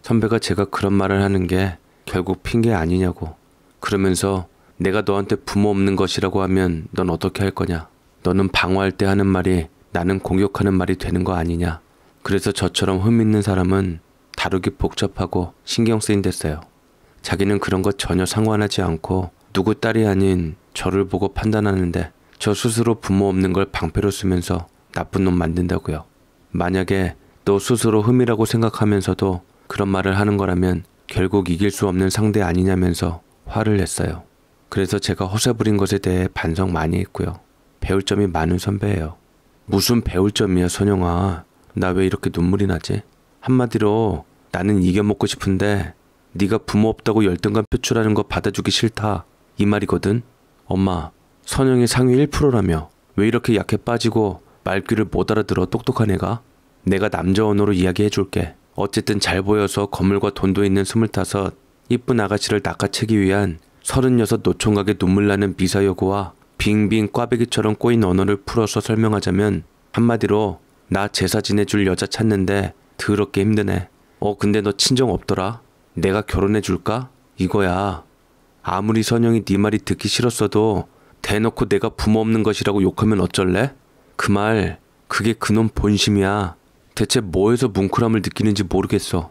선배가 제가 그런 말을 하는 게 결국 핑계 아니냐고. 그러면서 내가 너한테 부모 없는 것이라고 하면 넌 어떻게 할 거냐. 너는 방어할 때 하는 말이 나는 공격하는 말이 되는 거 아니냐. 그래서 저처럼 흠있는 사람은 다루기 복잡하고 신경 쓰인댔어요. 자기는 그런 거 전혀 상관하지 않고 누구 딸이 아닌 저를 보고 판단하는데 저 스스로 부모 없는 걸 방패로 쓰면서 나쁜 놈 만든다고요. 만약에 너 스스로 흠이라고 생각하면서도 그런 말을 하는 거라면 결국 이길 수 없는 상대 아니냐면서 화를 냈어요. 그래서 제가 허세 부린 것에 대해 반성 많이 했고요. 배울 점이 많은 선배예요. 무슨 배울 점이야, 선영아. 나 왜 이렇게 눈물이 나지? 한마디로 나는 이겨먹고 싶은데 네가 부모 없다고 열등감 표출하는 거 받아주기 싫다. 이 말이거든. 엄마, 선영이 상위 1%라며 왜 이렇게 약해 빠지고 말귀를 못 알아들어 똑똑한 애가? 내가 남자 언어로 이야기해줄게. 어쨌든 잘 보여서 건물과 돈도 있는 스물다섯 이쁜 아가씨를 낚아채기 위한 서른여섯 노총각의 눈물 나는 미사여구와 빙빙 꽈배기처럼 꼬인 언어를 풀어서 설명하자면 한마디로 나 제사 지내줄 여자 찾는데 더럽게 힘드네. 어 근데 너 친정 없더라? 내가 결혼해줄까? 이거야. 아무리 선영이 네 말이 듣기 싫었어도 대놓고 내가 부모 없는 것이라고 욕하면 어쩔래? 그 말, 그게 그놈 본심이야. 대체 뭐에서 뭉클함을 느끼는지 모르겠어.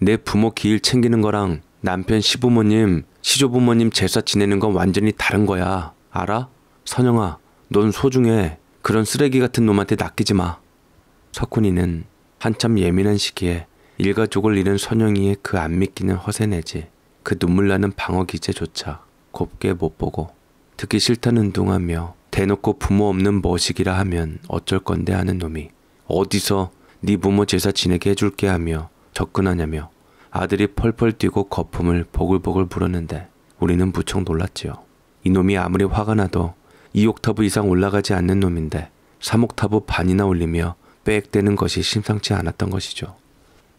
내 부모 기일 챙기는 거랑 남편 시부모님, 시조부모님 제사 지내는 건 완전히 다른 거야. 알아? 선영아, 넌 소중해. 그런 쓰레기 같은 놈한테 낚이지 마. 석훈이는 한참 예민한 시기에 일가족을 잃은 선영이의 그 안 믿기는 허세 내지 그 눈물 나는 방어 기제조차 곱게 못 보고 듣기 싫다는 둥하며 대놓고 부모 없는 머시기라 하면 어쩔 건데 하는 놈이 어디서 네 부모 제사 지내게 해줄게 하며 접근하냐며 아들이 펄펄 뛰고 거품을 보글보글 불었는데 우리는 무척 놀랐지요. 이놈이 아무리 화가 나도 2옥타브 이상 올라가지 않는 놈인데 3옥타브 반이나 올리며 빽대는 것이 심상치 않았던 것이죠.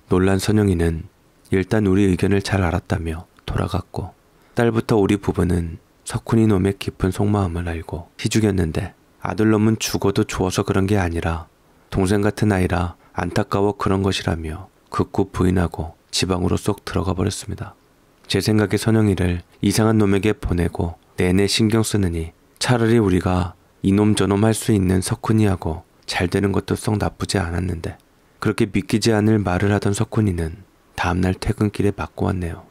놀란 선영이는 일단 우리 의견을 잘 알았다며 돌아갔고 딸부터 우리 부부는 석훈이 놈의 깊은 속마음을 알고 희죽였는데 아들놈은 죽어도 좋아서 그런 게 아니라 동생 같은 아이라 안타까워 그런 것이라며 극구 부인하고 지방으로 쏙 들어가 버렸습니다. 제 생각에 선영이를 이상한 놈에게 보내고 내내 신경 쓰느니 차라리 우리가 이놈 저놈 할 수 있는 석훈이하고 잘 되는 것도 썩 나쁘지 않았는데 그렇게 믿기지 않을 말을 하던 석훈이는 다음날 퇴근길에 맞고 왔네요.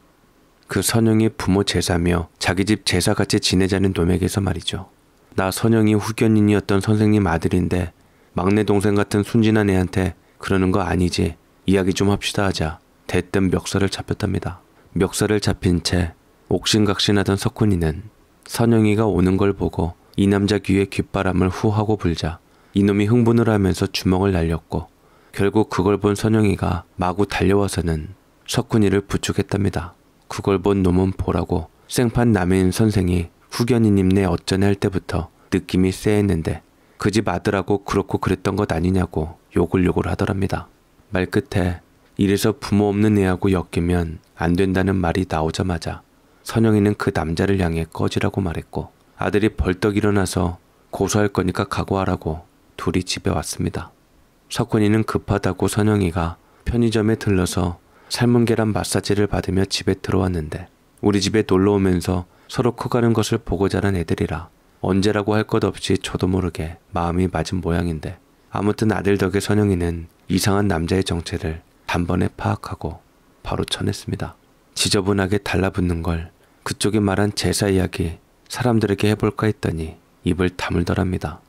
그 선영이 부모 제사며 자기 집 제사같이 지내자는 놈에게서 말이죠. 나 선영이 후견인이었던 선생님 아들인데 막내 동생 같은 순진한 애한테 그러는 거 아니지 이야기 좀 합시다 하자 대뜸 멱살을 잡혔답니다. 멱살을 잡힌 채 옥신각신하던 석훈이는 선영이가 오는 걸 보고 이 남자 귀에 귓바람을 후하고 불자 이놈이 흥분을 하면서 주먹을 날렸고 결국 그걸 본 선영이가 마구 달려와서는 석훈이를 부축했답니다. 그걸 본 놈은 보라고 생판 남인 선생이 후견이님네 어쩌네 할 때부터 느낌이 쎄했는데 그 집 아들하고 그렇고 그랬던 것 아니냐고 욕을 욕을 하더랍니다. 말끝에 이래서 부모 없는 애하고 엮이면 안 된다는 말이 나오자마자 선영이는 그 남자를 향해 꺼지라고 말했고 아들이 벌떡 일어나서 고소할 거니까 각오하라고 둘이 집에 왔습니다. 석훈이는 급하다고 선영이가 편의점에 들러서 삶은 계란 마사지를 받으며 집에 들어왔는데 우리 집에 놀러 오면서 서로 커가는 것을 보고 자란 애들이라 언제라고 할 것 없이 저도 모르게 마음이 맞은 모양인데 아무튼 아들 덕에 선영이는 이상한 남자의 정체를 단번에 파악하고 바로 쳐냈습니다. 지저분하게 달라붙는 걸 그쪽이 말한 제사 이야기 사람들에게 해볼까 했더니 입을 다물더랍니다.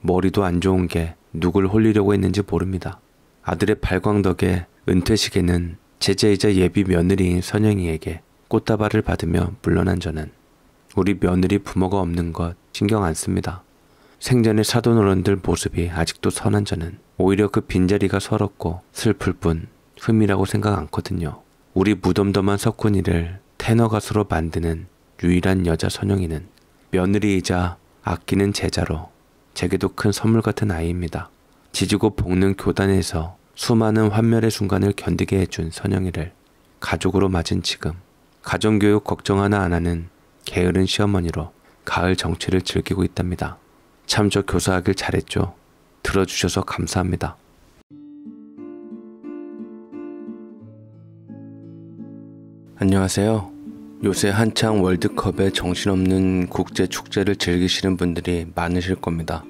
머리도 안 좋은 게 누굴 홀리려고 했는지 모릅니다. 아들의 발광 덕에 은퇴식에는 제자이자 예비 며느리인 선영이에게 꽃다발을 받으며 물러난 저는 우리 며느리 부모가 없는 것 신경 안 씁니다. 생전의 사돈 어른들 모습이 아직도 선한 저는 오히려 그 빈자리가 서럽고 슬플 뿐 흠이라고 생각 않거든요. 우리 무덤덤한 석훈이를 테너 가수로 만드는 유일한 여자 선영이는 며느리이자 아끼는 제자로 제게도 큰 선물 같은 아이입니다. 지지고 볶는 교단에서 수많은 환멸의 순간을 견디게 해준 선영이를 가족으로 맞은 지금 가정교육 걱정 하나 안 하는 게으른 시어머니로 가을 정취를 즐기고 있답니다. 참저 교사하길 잘했죠. 들어주셔서 감사합니다. 안녕하세요. 요새 한창 월드컵에 정신없는 국제 축제를 즐기시는 분들이 많으실 겁니다.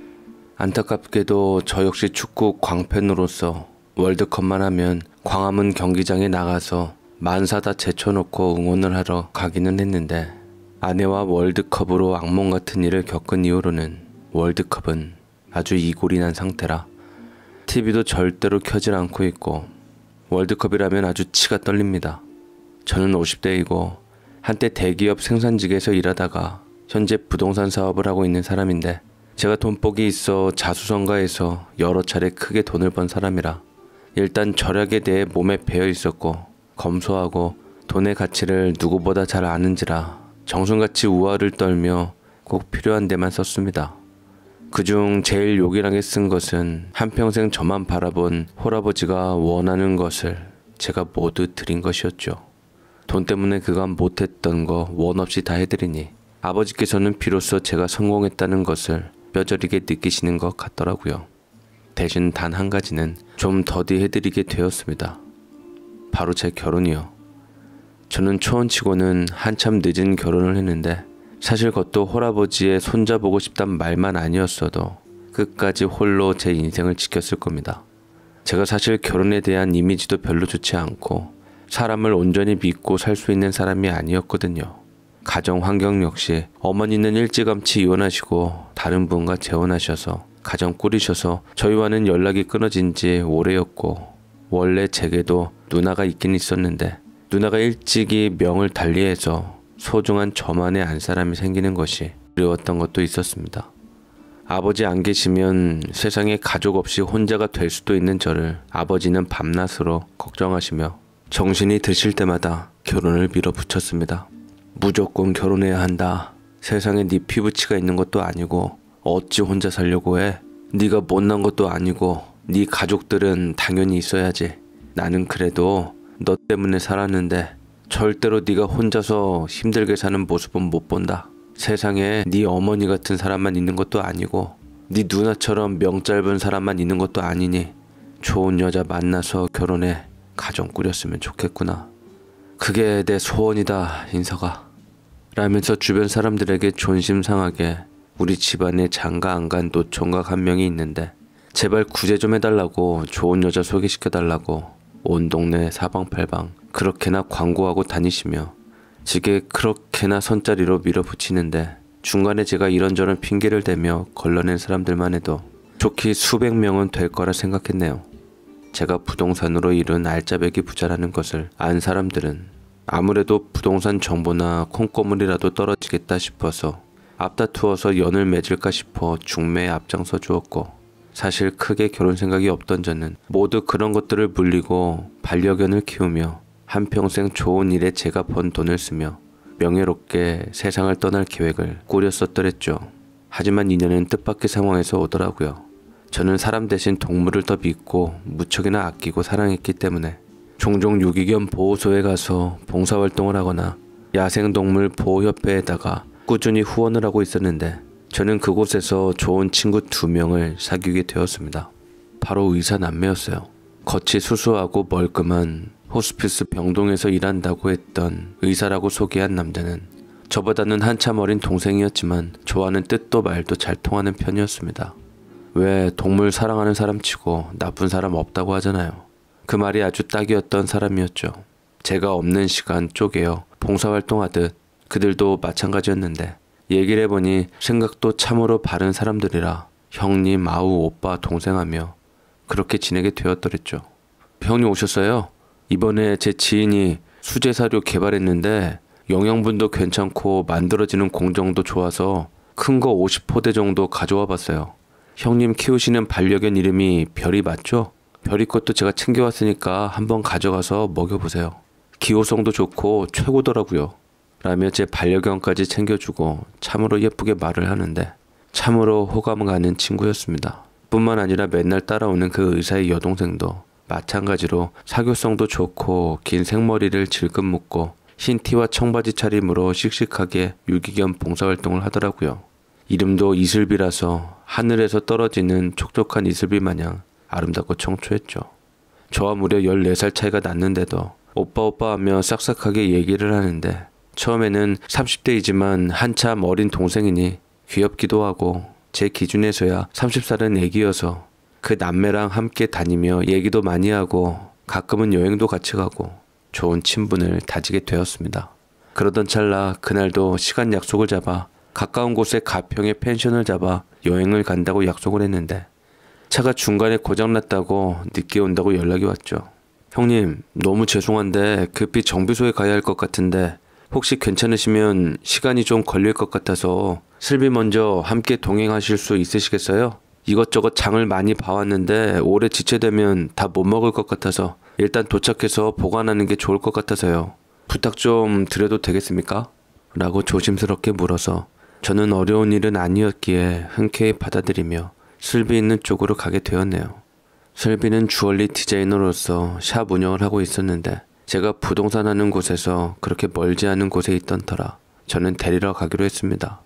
안타깝게도 저 역시 축구 광팬으로서 월드컵만 하면 광화문 경기장에 나가서 만사다 제쳐놓고 응원을 하러 가기는 했는데 아내와 월드컵으로 악몽 같은 일을 겪은 이후로는 월드컵은 아주 이골이 난 상태라 TV도 절대로 켜질 않고 있고 월드컵이라면 아주 치가 떨립니다. 저는 50대이고 한때 대기업 생산직에서 일하다가 현재 부동산 사업을 하고 있는 사람인데 제가 돈복이 있어 자수성가해서 여러 차례 크게 돈을 번 사람이라 일단 절약에 대해 몸에 배어 있었고 검소하고 돈의 가치를 누구보다 잘 아는지라 정순같이 우아를 떨며 꼭 필요한 데만 썼습니다. 그 중 제일 요긴하게 쓴 것은 한평생 저만 바라본 홀아버지가 원하는 것을 제가 모두 드린 것이었죠. 돈 때문에 그간 못했던 거 원 없이 다 해드리니 아버지께서는 비로소 제가 성공했다는 것을 뼈저리게 느끼시는 것 같더라고요. 대신 단 한 가지는 좀 더디해드리게 되었습니다. 바로 제 결혼이요. 저는 초원치고는 한참 늦은 결혼을 했는데 사실 그것도 홀아버지의 손자보고 싶단 말만 아니었어도 끝까지 홀로 제 인생을 지켰을 겁니다. 제가 사실 결혼에 대한 이미지도 별로 좋지 않고 사람을 온전히 믿고 살 수 있는 사람이 아니었거든요. 가정 환경 역시 어머니는 일찌감치 이혼하시고 다른 분과 재혼하셔서 가정 꾸리셔서 저희와는 연락이 끊어진 지 오래였고 원래 제게도 누나가 있긴 있었는데 누나가 일찍이 명을 달리해서 소중한 저만의 안사람이 생기는 것이 그리웠던 것도 있었습니다. 아버지 안 계시면 세상에 가족 없이 혼자가 될 수도 있는 저를 아버지는 밤낮으로 걱정하시며 정신이 드실 때마다 결혼을 밀어붙였습니다. 무조건 결혼해야 한다. 세상에 네 피부치가 있는 것도 아니고 어찌 혼자 살려고 해? 네가 못난 것도 아니고 네 가족들은 당연히 있어야지. 나는 그래도 너 때문에 살았는데 절대로 네가 혼자서 힘들게 사는 모습은 못 본다. 세상에 네 어머니 같은 사람만 있는 것도 아니고 네 누나처럼 명짧은 사람만 있는 것도 아니니 좋은 여자 만나서 결혼해 가정 꾸렸으면 좋겠구나. 그게 내 소원이다, 인서가. 라면서 주변 사람들에게 존심 상하게 우리 집안에 장가 안간또총각한 명이 있는데 제발 구제 좀 해달라고 좋은 여자 소개시켜달라고 온 동네 사방팔방 그렇게나 광고하고 다니시며 제게 그렇게나 손자리로 밀어붙이는데 중간에 제가 이런저런 핑계를 대며 걸러낸 사람들만 해도 좋게 수백 명은 될 거라 생각했네요. 제가 부동산으로 이룬 알짜배기 부자라는 것을 안 사람들은 아무래도 부동산 정보나 콩고물이라도 떨어지겠다 싶어서 앞다투어서 연을 맺을까 싶어 중매에 앞장서 주었고 사실 크게 결혼 생각이 없던 저는 모두 그런 것들을 물리고 반려견을 키우며 한평생 좋은 일에 제가 번 돈을 쓰며 명예롭게 세상을 떠날 계획을 꾸렸었더랬죠. 하지만 인연은 뜻밖의 상황에서 오더라고요. 저는 사람 대신 동물을 더 믿고 무척이나 아끼고 사랑했기 때문에 종종 유기견 보호소에 가서 봉사활동을 하거나 야생동물 보호협회에다가 꾸준히 후원을 하고 있었는데 저는 그곳에서 좋은 친구 두 명을 사귀게 되었습니다. 바로 의사 남매였어요. 겉이 수수하고 멀끔한 호스피스 병동에서 일한다고 했던 의사라고 소개한 남자는 저보다는 한참 어린 동생이었지만 좋아하는 뜻도 말도 잘 통하는 편이었습니다. 왜 동물 사랑하는 사람 치고 나쁜 사람 없다고 하잖아요. 그 말이 아주 딱이었던 사람이었죠. 제가 없는 시간 쪼개어 봉사활동하듯 그들도 마찬가지였는데 얘기를 해보니 생각도 참으로 바른 사람들이라 형님, 아우, 오빠, 동생하며 그렇게 지내게 되었더랬죠. 형님 오셨어요? 이번에 제 지인이 수제 사료 개발했는데 영양분도 괜찮고 만들어지는 공정도 좋아서 큰 거 50포대 정도 가져와 봤어요. 형님 키우시는 반려견 이름이 별이 맞죠? 별이 것도 제가 챙겨왔으니까 한번 가져가서 먹여보세요. 기호성도 좋고 최고더라고요. 라며 제 반려견까지 챙겨주고 참으로 예쁘게 말을 하는데 참으로 호감 가는 친구였습니다. 뿐만 아니라 맨날 따라오는 그 의사의 여동생도 마찬가지로 사교성도 좋고 긴 생머리를 질끈 묶고 흰 티와 청바지 차림으로 씩씩하게 유기견 봉사활동을 하더라고요. 이름도 이슬비라서 하늘에서 떨어지는 촉촉한 이슬비 마냥 아름답고 청초했죠. 저와 무려 14살 차이가 났는데도 오빠 오빠 하며 싹싹하게 얘기를 하는데 처음에는 30대이지만 한참 어린 동생이니 귀엽기도 하고 제 기준에서야 30살은 애기여서 그 남매랑 함께 다니며 얘기도 많이 하고 가끔은 여행도 같이 가고 좋은 친분을 다지게 되었습니다. 그러던 찰나 그날도 시간 약속을 잡아 가까운 곳에 가평에 펜션을 잡아 여행을 간다고 약속을 했는데 차가 중간에 고장났다고 늦게 온다고 연락이 왔죠. 형님, 너무 죄송한데 급히 그 정비소에 가야 할 것 같은데 혹시 괜찮으시면 시간이 좀 걸릴 것 같아서 슬비 먼저 함께 동행하실 수 있으시겠어요? 이것저것 장을 많이 봐왔는데 오래 지체되면 다 못 먹을 것 같아서 일단 도착해서 보관하는 게 좋을 것 같아서요. 부탁 좀 드려도 되겠습니까? 라고 조심스럽게 물어서 저는 어려운 일은 아니었기에 흔쾌히 받아들이며 슬비 있는 쪽으로 가게 되었네요. 슬비는 주얼리 디자이너로서 샵 운영을 하고 있었는데 제가 부동산 하는 곳에서 그렇게 멀지 않은 곳에 있던 터라 저는 데리러 가기로 했습니다.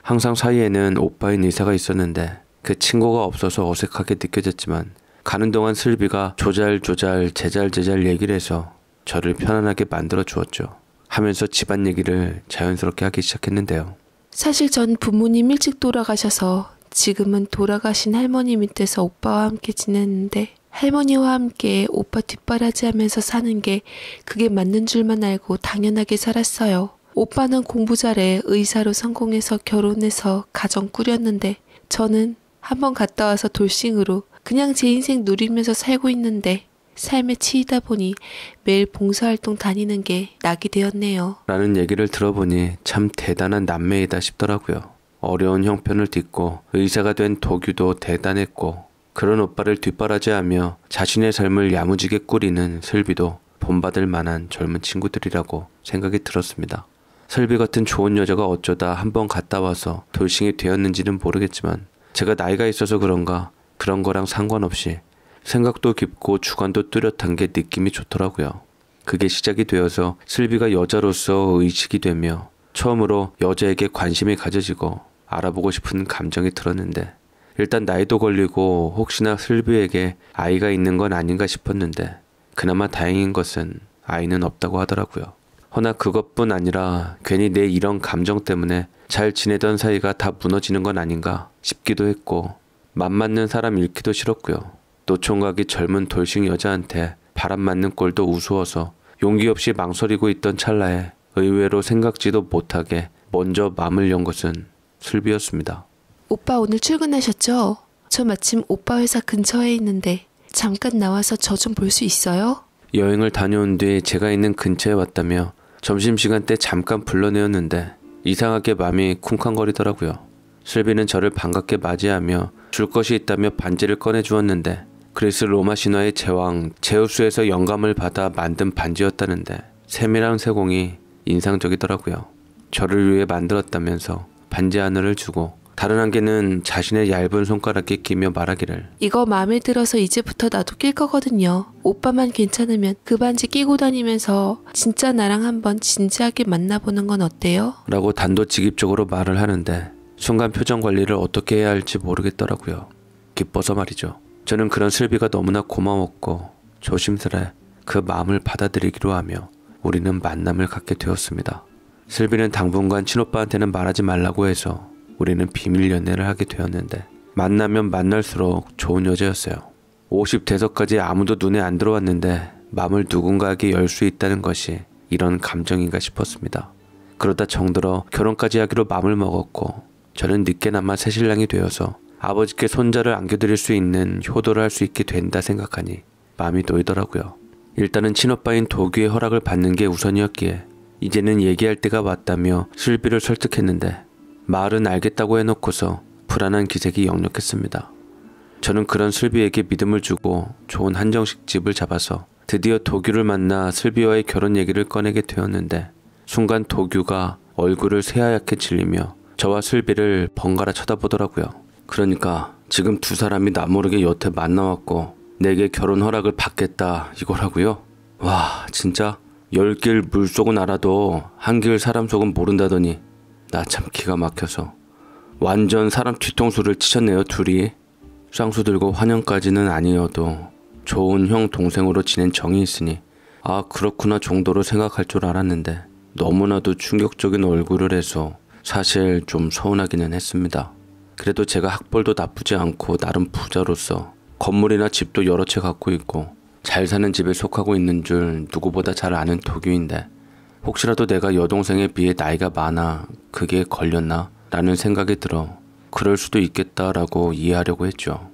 항상 사이에는 오빠인 의사가 있었는데 그 친구가 없어서 어색하게 느껴졌지만 가는 동안 슬비가 조잘조잘 제잘제잘 얘기를 해서 저를 편안하게 만들어 주었죠. 하면서 집안 얘기를 자연스럽게 하기 시작했는데요. 사실 전 부모님 일찍 돌아가셔서 지금은 돌아가신 할머니 밑에서 오빠와 함께 지냈는데 할머니와 함께 오빠 뒷바라지 하면서 사는 게 그게 맞는 줄만 알고 당연하게 살았어요. 오빠는 공부 잘해 의사로 성공해서 결혼해서 가정 꾸렸는데 저는 한 번 갔다 와서 돌싱으로 그냥 제 인생 누리면서 살고 있는데 삶에 치이다 보니 매일 봉사활동 다니는 게 낙이 되었네요. 라는 얘기를 들어보니 참 대단한 남매이다 싶더라고요. 어려운 형편을 딛고 의사가 된 도규도 대단했고 그런 오빠를 뒷바라지하며 자신의 삶을 야무지게 꾸리는 설비도 본받을 만한 젊은 친구들이라고 생각이 들었습니다. 설비 같은 좋은 여자가 어쩌다 한번 갔다 와서 돌싱이 되었는지는 모르겠지만 제가 나이가 있어서 그런가 그런 거랑 상관없이 생각도 깊고 주관도 뚜렷한 게 느낌이 좋더라고요. 그게 시작이 되어서 슬비가 여자로서 의식이 되며 처음으로 여자에게 관심이 가져지고 알아보고 싶은 감정이 들었는데 일단 나이도 걸리고 혹시나 슬비에게 아이가 있는 건 아닌가 싶었는데 그나마 다행인 것은 아이는 없다고 하더라고요. 허나 그것뿐 아니라 괜히 내 이런 감정 때문에 잘 지내던 사이가 다 무너지는 건 아닌가 싶기도 했고 맘 맞는 사람 잃기도 싫었고요. 노총각이 젊은 돌싱 여자한테 바람 맞는 꼴도 우스워서 용기 없이 망설이고 있던 찰나에 의외로 생각지도 못하게 먼저 마음을 연 것은 슬비였습니다. 오빠 오늘 출근하셨죠? 저 마침 오빠 회사 근처에 있는데 잠깐 나와서 저 좀 볼 수 있어요? 여행을 다녀온 뒤 제가 있는 근처에 왔다며 점심시간 때 잠깐 불러내었는데 이상하게 마음이 쿵쾅거리더라고요. 슬비는 저를 반갑게 맞이하며 줄 것이 있다며 반지를 꺼내 주었는데 그리스 로마 신화의 제왕 제우스에서 영감을 받아 만든 반지였다는데 세밀한 세공이 인상적이더라고요. 저를 위해 만들었다면서 반지 하나를 주고 다른 한 개는 자신의 얇은 손가락에 끼며 말하기를 이거 마음에 들어서 이제부터 나도 낄 거거든요. 오빠만 괜찮으면 그 반지 끼고 다니면서 진짜 나랑 한번 진지하게 만나보는 건 어때요? 라고 단도직입적으로 말을 하는데 순간 표정 관리를 어떻게 해야 할지 모르겠더라고요. 기뻐서 말이죠. 저는 그런 슬비가 너무나 고마웠고 조심스레 그 마음을 받아들이기로 하며 우리는 만남을 갖게 되었습니다. 슬비는 당분간 친오빠한테는 말하지 말라고 해서 우리는 비밀 연애를 하게 되었는데 만나면 만날수록 좋은 여자였어요. 50대서까지 아무도 눈에 안 들어왔는데 마음을 누군가에게 열 수 있다는 것이 이런 감정인가 싶었습니다. 그러다 정들어 결혼까지 하기로 마음을 먹었고 저는 늦게나마 새신랑이 되어서 아버지께 손자를 안겨드릴 수 있는 효도를 할 수 있게 된다 생각하니 마음이 놓이더라고요. 일단은 친오빠인 도규의 허락을 받는 게 우선이었기에 이제는 얘기할 때가 왔다며 실비를 설득했는데 말은 알겠다고 해놓고서 불안한 기색이 역력했습니다. 저는 그런 슬비에게 믿음을 주고 좋은 한정식 집을 잡아서 드디어 도규를 만나 슬비와의 결혼 얘기를 꺼내게 되었는데 순간 도규가 얼굴을 새하얗게 질리며 저와 슬비를 번갈아 쳐다보더라고요. 그러니까 지금 두 사람이 나 모르게 여태 만나왔고 내게 결혼 허락을 받겠다 이거라고요? 와 진짜 열 길 물속은 알아도 한 길 사람 속은 모른다더니 나참 기가 막혀서 완전 사람 뒤통수를 치셨네요 둘이 쌍수 들고 환영까지는 아니어도 좋은 형 동생으로 지낸 정이 있으니 아 그렇구나 정도로 생각할 줄 알았는데 너무나도 충격적인 얼굴을 해서 사실 좀 서운하기는 했습니다. 그래도 제가 학벌도 나쁘지 않고 나름 부자로서 건물이나 집도 여러 채 갖고 있고 잘 사는 집에 속하고 있는 줄 누구보다 잘 아는 도규인데 혹시라도 내가 여동생에 비해 나이가 많아 그게 걸렸나? 라는 생각이 들어 그럴 수도 있겠다라고 이해하려고 했죠.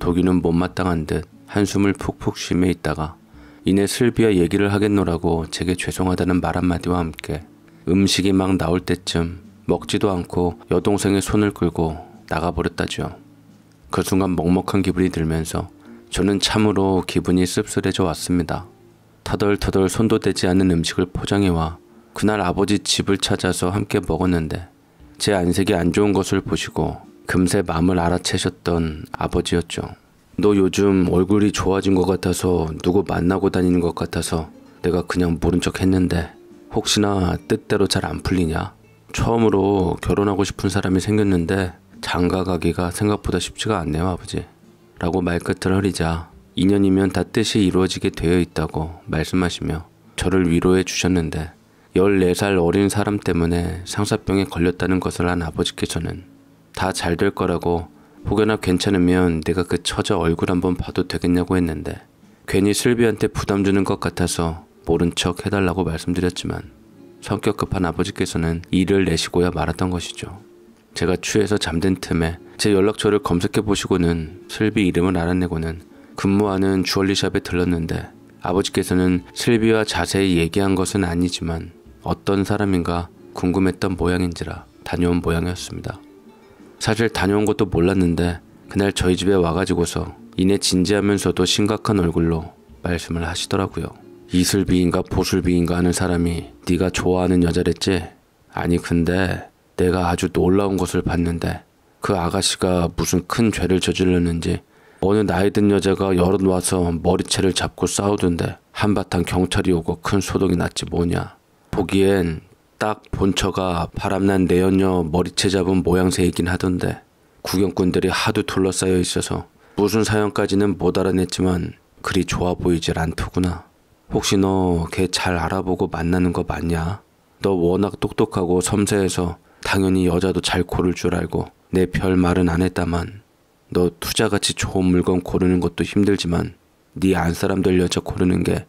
도기는 못마땅한 듯 한숨을 푹푹 쉬며 있다가 이내 슬비와 얘기를 하겠노라고 제게 죄송하다는 말 한마디와 함께 음식이 막 나올 때쯤 먹지도 않고 여동생의 손을 끌고 나가버렸다죠그 순간 먹먹한 기분이 들면서 저는 참으로 기분이 씁쓸해져 왔습니다. 터덜터덜 손도 대지 않는 음식을 포장해와 그날 아버지 집을 찾아서 함께 먹었는데 제 안색이 안 좋은 것을 보시고 금세 마음을 알아채셨던 아버지였죠. 너 요즘 얼굴이 좋아진 것 같아서 누구 만나고 다니는 것 같아서 내가 그냥 모른 척 했는데 혹시나 뜻대로 잘 안 풀리냐? 처음으로 결혼하고 싶은 사람이 생겼는데 장가 가기가 생각보다 쉽지가 않네요, 아버지. 라고 말끝을 흐리자 2년이면다 뜻이 이루어지게 되어 있다고 말씀하시며 저를 위로해 주셨는데 14살 어린 사람 때문에 상사병에 걸렸다는 것을 한 아버지께서는 다 잘 될 거라고 혹여나 괜찮으면 내가 그 처자 얼굴 한번 봐도 되겠냐고 했는데 괜히 슬비한테 부담 주는 것 같아서 모른 척 해달라고 말씀드렸지만 성격 급한 아버지께서는 일을 내시고야 말았던 것이죠. 제가 취해서 잠든 틈에 제 연락처를 검색해 보시고는 슬비 이름을 알아내고는 근무하는 주얼리샵에 들렀는데 아버지께서는 실비와 자세히 얘기한 것은 아니지만 어떤 사람인가 궁금했던 모양인지라 다녀온 모양이었습니다. 사실 다녀온 것도 몰랐는데 그날 저희 집에 와가지고서 이내 진지하면서도 심각한 얼굴로 말씀을 하시더라고요. 이슬비인가 보슬비인가 하는 사람이 네가 좋아하는 여자랬지? 아니 근데 내가 아주 놀라운 것을 봤는데 그 아가씨가 무슨 큰 죄를 저질렀는지 어느 나이 든 여자가 여럿 와서 머리채를 잡고 싸우던데 한바탕 경찰이 오고 큰 소동이 났지 뭐냐. 보기엔 딱 본처가 바람난 내연녀 머리채 잡은 모양새이긴 하던데 구경꾼들이 하도 둘러싸여 있어서 무슨 사연까지는 못 알아냈지만 그리 좋아 보이질 않더구나. 혹시 너 걔 잘 알아보고 만나는 거 맞냐? 너 워낙 똑똑하고 섬세해서 당연히 여자도 잘 고를 줄 알고 내 별 말은 안 했다만 너 투자같이 좋은 물건 고르는 것도 힘들지만 네 안사람 될 여자 고르는 게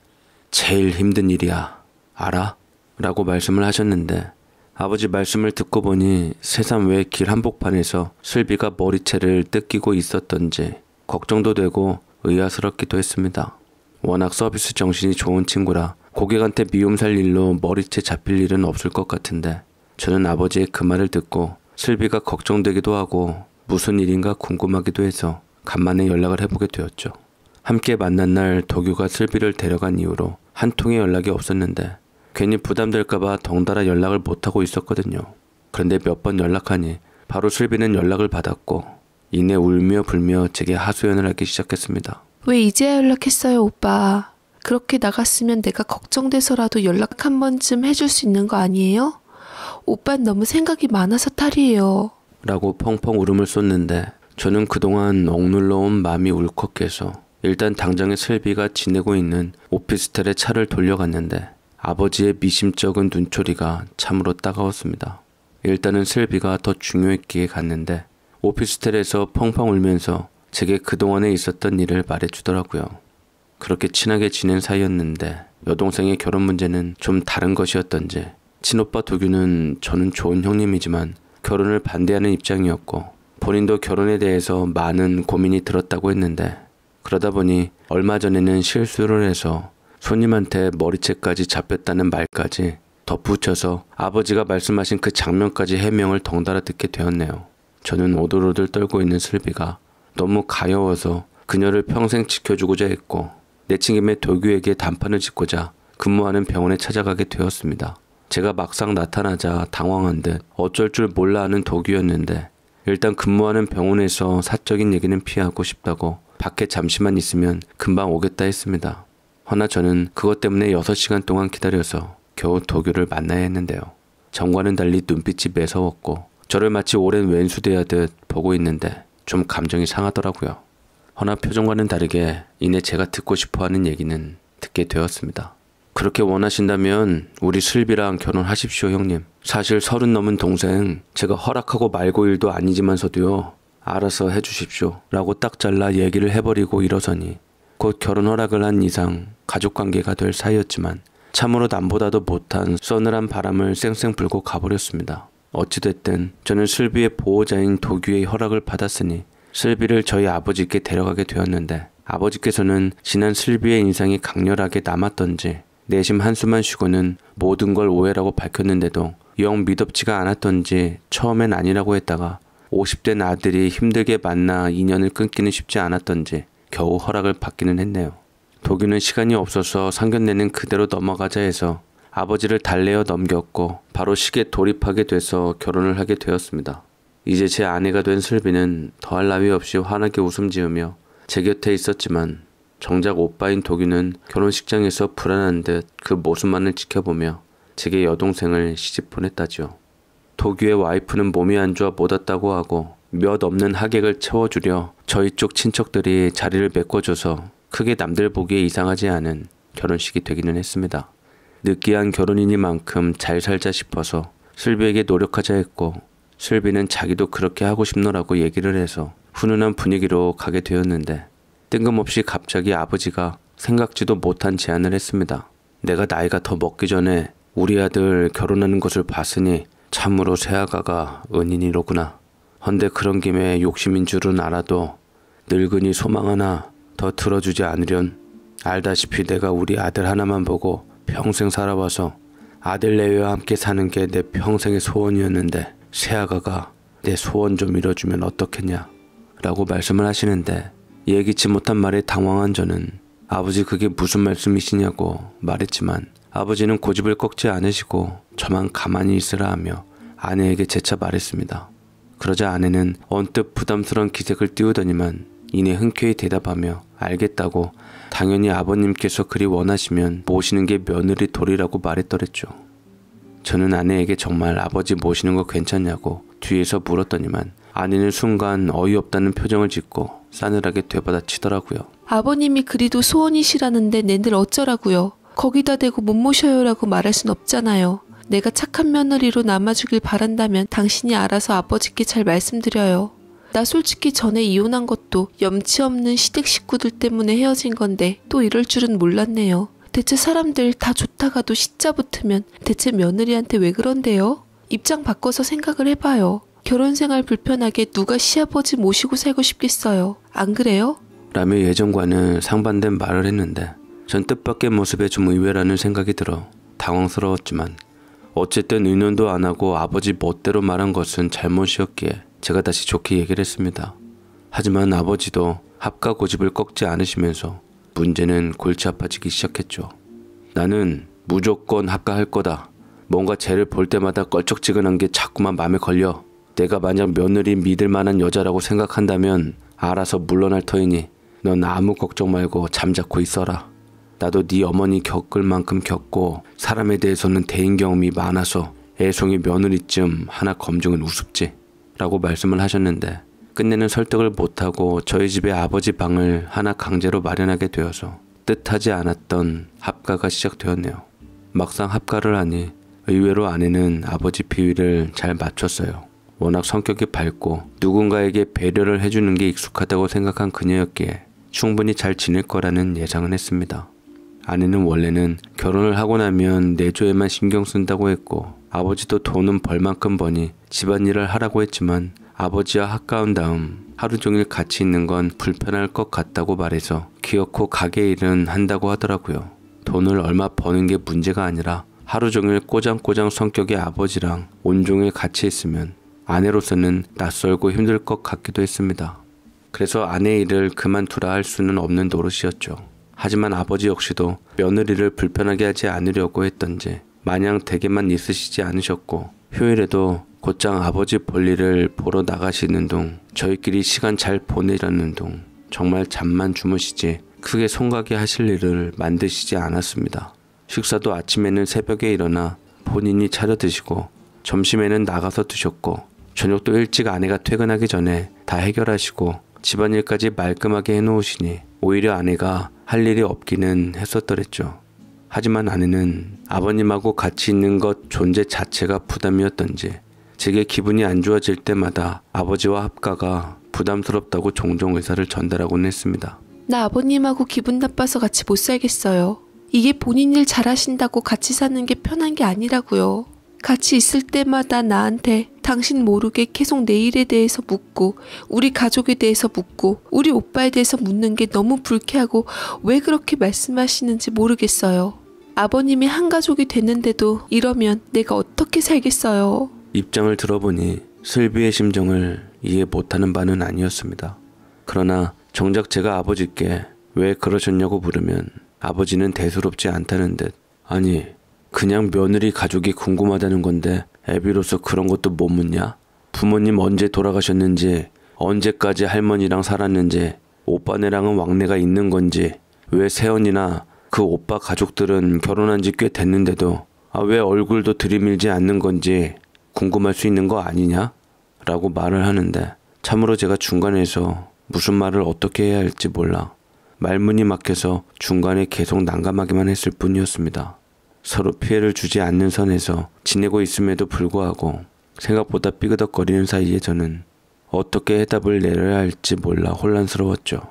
제일 힘든 일이야. 알아? 라고 말씀을 하셨는데 아버지 말씀을 듣고 보니 세상 왜 길 한복판에서 슬비가 머리채를 뜯기고 있었던지 걱정도 되고 의아스럽기도 했습니다. 워낙 서비스 정신이 좋은 친구라 고객한테 미움 살 일로 머리채 잡힐 일은 없을 것 같은데 저는 아버지의 그 말을 듣고 슬비가 걱정되기도 하고 무슨 일인가 궁금하기도 해서 간만에 연락을 해보게 되었죠. 함께 만난 날 도규가 슬비를 데려간 이후로 한 통의 연락이 없었는데 괜히 부담될까봐 덩달아 연락을 못하고 있었거든요. 그런데 몇 번 연락하니 바로 슬비는 연락을 받았고 이내 울며 불며 제게 하소연을 하기 시작했습니다. 왜 이제야 연락했어요 오빠. 그렇게 나갔으면 내가 걱정돼서라도 연락 한 번쯤 해줄 수 있는 거 아니에요? 오빠는 너무 생각이 많아서 탈이에요. 라고 펑펑 울음을 쏟는데 저는 그동안 억눌러온 마음이 울컥해서 일단 당장의 슬비가 지내고 있는 오피스텔에 차를 돌려갔는데 아버지의 미심쩍은 눈초리가 참으로 따가웠습니다. 일단은 슬비가 더 중요했기에 갔는데 오피스텔에서 펑펑 울면서 제게 그동안에 있었던 일을 말해주더라고요. 그렇게 친하게 지낸 사이였는데 여동생의 결혼 문제는 좀 다른 것이었던지 친오빠 도규는 저는 좋은 형님이지만 결혼을 반대하는 입장이었고 본인도 결혼에 대해서 많은 고민이 들었다고 했는데 그러다 보니 얼마 전에는 실수를 해서 손님한테 머리채까지 잡혔다는 말까지 덧붙여서 아버지가 말씀하신 그 장면까지 해명을 덩달아 듣게 되었네요. 저는 오돌오돌 떨고 있는 슬비가 너무 가여워서 그녀를 평생 지켜주고자 했고 내친김에 도규에게 단판을 짓고자 근무하는 병원에 찾아가게 되었습니다. 제가 막상 나타나자 당황한 듯 어쩔 줄 몰라 하는 독이었는데 일단 근무하는 병원에서 사적인 얘기는 피하고 싶다고 밖에 잠시만 있으면 금방 오겠다 했습니다. 허나 저는 그것 때문에 6시간 동안 기다려서 겨우 도교를 만나야 했는데요. 전과는 달리 눈빛이 매서웠고 저를 마치 오랜 왼수대하듯 보고 있는데 좀 감정이 상하더라고요. 허나 표정과는 다르게 이내 제가 듣고 싶어 하는 얘기는 듣게 되었습니다. 그렇게 원하신다면 우리 슬비랑 결혼하십시오, 형님. 사실 서른 넘은 동생, 제가 허락하고 말고 일도 아니지만서도요, 알아서 해주십시오. 라고 딱 잘라 얘기를 해버리고 일어서니, 곧 결혼 허락을 한 이상 가족 관계가 될 사이였지만, 참으로 남보다도 못한 서늘한 바람을 쌩쌩 불고 가버렸습니다. 어찌됐든 저는 슬비의 보호자인 도규의 허락을 받았으니 슬비를 저희 아버지께 데려가게 되었는데 아버지께서는 지난 슬비의 인상이 강렬하게 남았던지 내심 한숨만 쉬고는 모든 걸 오해라고 밝혔는데도 영 믿업지가 않았던지 처음엔 아니라고 했다가 5 0대 아들이 힘들게 만나 인연을 끊기는 쉽지 않았던지 겨우 허락을 받기는 했네요. 도규는 시간이 없어서 상견례는 그대로 넘어가자 해서 아버지를 달래어 넘겼고 바로 시계 돌입하게 돼서 결혼을 하게 되었습니다. 이제 제 아내가 된 슬비는 더할 나위 없이 환하게 웃음 지으며 제 곁에 있었지만 정작 오빠인 도규는 결혼식장에서 불안한 듯 그 모습만을 지켜보며 제게 여동생을 시집 보냈다지요. 도규의 와이프는 몸이 안 좋아 못 왔다고 하고 몇 없는 하객을 채워주려 저희 쪽 친척들이 자리를 메꿔줘서 크게 남들 보기에 이상하지 않은 결혼식이 되기는 했습니다. 느끼한 결혼이니만큼 잘 살자 싶어서 슬비에게 노력하자 했고 슬비는 자기도 그렇게 하고 싶노라고 얘기를 해서 훈훈한 분위기로 가게 되었는데 뜬금없이 갑자기 아버지가 생각지도 못한 제안을 했습니다. 내가 나이가 더 먹기 전에 우리 아들 결혼하는 것을 봤으니 참으로 새아가가 은인이로구나. 헌데 그런 김에 욕심인 줄은 알아도 늙은이 소망 하나 더 들어주지 않으련 알다시피 내가 우리 아들 하나만 보고 평생 살아와서 아들 내외와 함께 사는 게 내 평생의 소원이었는데 새아가가내 소원 좀 이뤄주면 어떻겠냐 라고 말씀을 하시는데 예기치 못한 말에 당황한 저는 아버지 그게 무슨 말씀이시냐고 말했지만 아버지는 고집을 꺾지 않으시고 저만 가만히 있으라 하며 아내에게 재차 말했습니다. 그러자 아내는 언뜻 부담스러운 기색을 띄우더니만 이내 흔쾌히 대답하며 알겠다고 당연히 아버님께서 그리 원하시면 모시는 게 며느리 도리라고 말했더랬죠. 저는 아내에게 정말 아버지 모시는 거 괜찮냐고 뒤에서 물었더니만 아내는 순간 어이없다는 표정을 짓고 싸늘하게 되받아치더라고요. 아버님이 그리도 소원이시라는데 내들 어쩌라고요. 거기다 대고 못 모셔요라고 말할 순 없잖아요. 내가 착한 며느리로 남아주길 바란다면 당신이 알아서 아버지께 잘 말씀드려요. 나 솔직히 전에 이혼한 것도 염치 없는 시댁 식구들 때문에 헤어진 건데 또 이럴 줄은 몰랐네요. 대체 사람들 다 좋다가도 시자 붙으면 대체 며느리한테 왜 그런데요? 입장 바꿔서 생각을 해봐요. 결혼 생활 불편하게 누가 시아버지 모시고 살고 싶겠어요. 안 그래요? 라며 예전과는 상반된 말을 했는데 전 뜻밖의 모습에 좀 의외라는 생각이 들어 당황스러웠지만 어쨌든 의논도 안 하고 아버지 멋대로 말한 것은 잘못이었기에 제가 다시 좋게 얘기를 했습니다. 하지만 아버지도 합가 고집을 꺾지 않으시면서 문제는 골치 아파지기 시작했죠. 나는 무조건 합가할 거다. 뭔가 쟤를 볼 때마다 껄쩍지근한 게 자꾸만 마음에 걸려. 내가 만약 며느리 믿을 만한 여자라고 생각한다면 알아서 물러날 터이니 넌 아무 걱정 말고 잠자코 있어라. 나도 네 어머니 겪을 만큼 겪고 사람에 대해서는 대인 경험이 많아서 애송이 며느리쯤 하나 검증은 우습지. 라고 말씀을 하셨는데 끝내는 설득을 못하고 저희 집의 아버지 방을 하나 강제로 마련하게 되어서 뜻하지 않았던 합가가 시작되었네요. 막상 합가를 하니 의외로 아내는 아버지 비위를 잘 맞췄어요. 워낙 성격이 밝고 누군가에게 배려를 해주는 게 익숙하다고 생각한 그녀였기에 충분히 잘 지낼 거라는 예상은 했습니다. 아내는 원래는 결혼을 하고 나면 내조에만 신경 쓴다고 했고 아버지도 돈은 벌만큼 버니 집안일을 하라고 했지만 아버지와 학가운 다음 하루 종일 같이 있는 건 불편할 것 같다고 말해서 기어코 가게 일은 한다고 하더라고요. 돈을 얼마 버는 게 문제가 아니라 하루 종일 꼬장꼬장 성격의 아버지랑 온종일 같이 있으면 아내로서는 낯설고 힘들 것 같기도 했습니다. 그래서 아내 일을 그만두라 할 수는 없는 노릇이었죠. 하지만 아버지 역시도 며느리를 불편하게 하지 않으려고 했던지 마냥 댁게만 있으시지 않으셨고 휴일에도 곧장 아버지 볼일을 보러 나가시는 둥 저희끼리 시간 잘보내려는둥 정말 잠만 주무시지 크게 손가게 하실 일을 만드시지 않았습니다. 식사도 아침에는 새벽에 일어나 본인이 차려 드시고 점심에는 나가서 드셨고 저녁도 일찍 아내가 퇴근하기 전에 다 해결하시고 집안일까지 말끔하게 해놓으시니 오히려 아내가 할 일이 없기는 했었더랬죠. 하지만 아내는 아버님하고 같이 있는 것 존재 자체가 부담이었던지 제게 기분이 안 좋아질 때마다 아버지와 합가가 부담스럽다고 종종 의사를 전달하곤 했습니다. 나 아버님하고 기분 나빠서 같이 못 살겠어요. 이게 본인 일 잘하신다고 같이 사는 게 편한 게 아니라고요. 같이 있을 때마다 나한테 당신 모르게 계속 내 일에 대해서 묻고 우리 가족에 대해서 묻고 우리 오빠에 대해서 묻는 게 너무 불쾌하고 왜 그렇게 말씀하시는지 모르겠어요. 아버님이 한 가족이 됐는데도 이러면 내가 어떻게 살겠어요. 입장을 들어보니 슬비의 심정을 이해 못하는 바는 아니었습니다. 그러나 정작 제가 아버지께 왜 그러셨냐고 물으면 아버지는 대수롭지 않다는 듯 아니 그냥 며느리 가족이 궁금하다는 건데 애비로서 그런 것도 못 묻냐? 부모님 언제 돌아가셨는지, 언제까지 할머니랑 살았는지, 오빠네랑은 왕래가 있는 건지, 왜 세연이나 그 오빠 가족들은 결혼한 지 꽤 됐는데도 아, 왜 얼굴도 들이밀지 않는 건지 궁금할 수 있는 거 아니냐? 라고 말을 하는데 참으로 제가 중간에서 무슨 말을 어떻게 해야 할지 몰라 말문이 막혀서 중간에 계속 난감하기만 했을 뿐이었습니다. 서로 피해를 주지 않는 선에서 지내고 있음에도 불구하고 생각보다 삐그덕거리는 사이에 저는 어떻게 해답을 내려야 할지 몰라 혼란스러웠죠.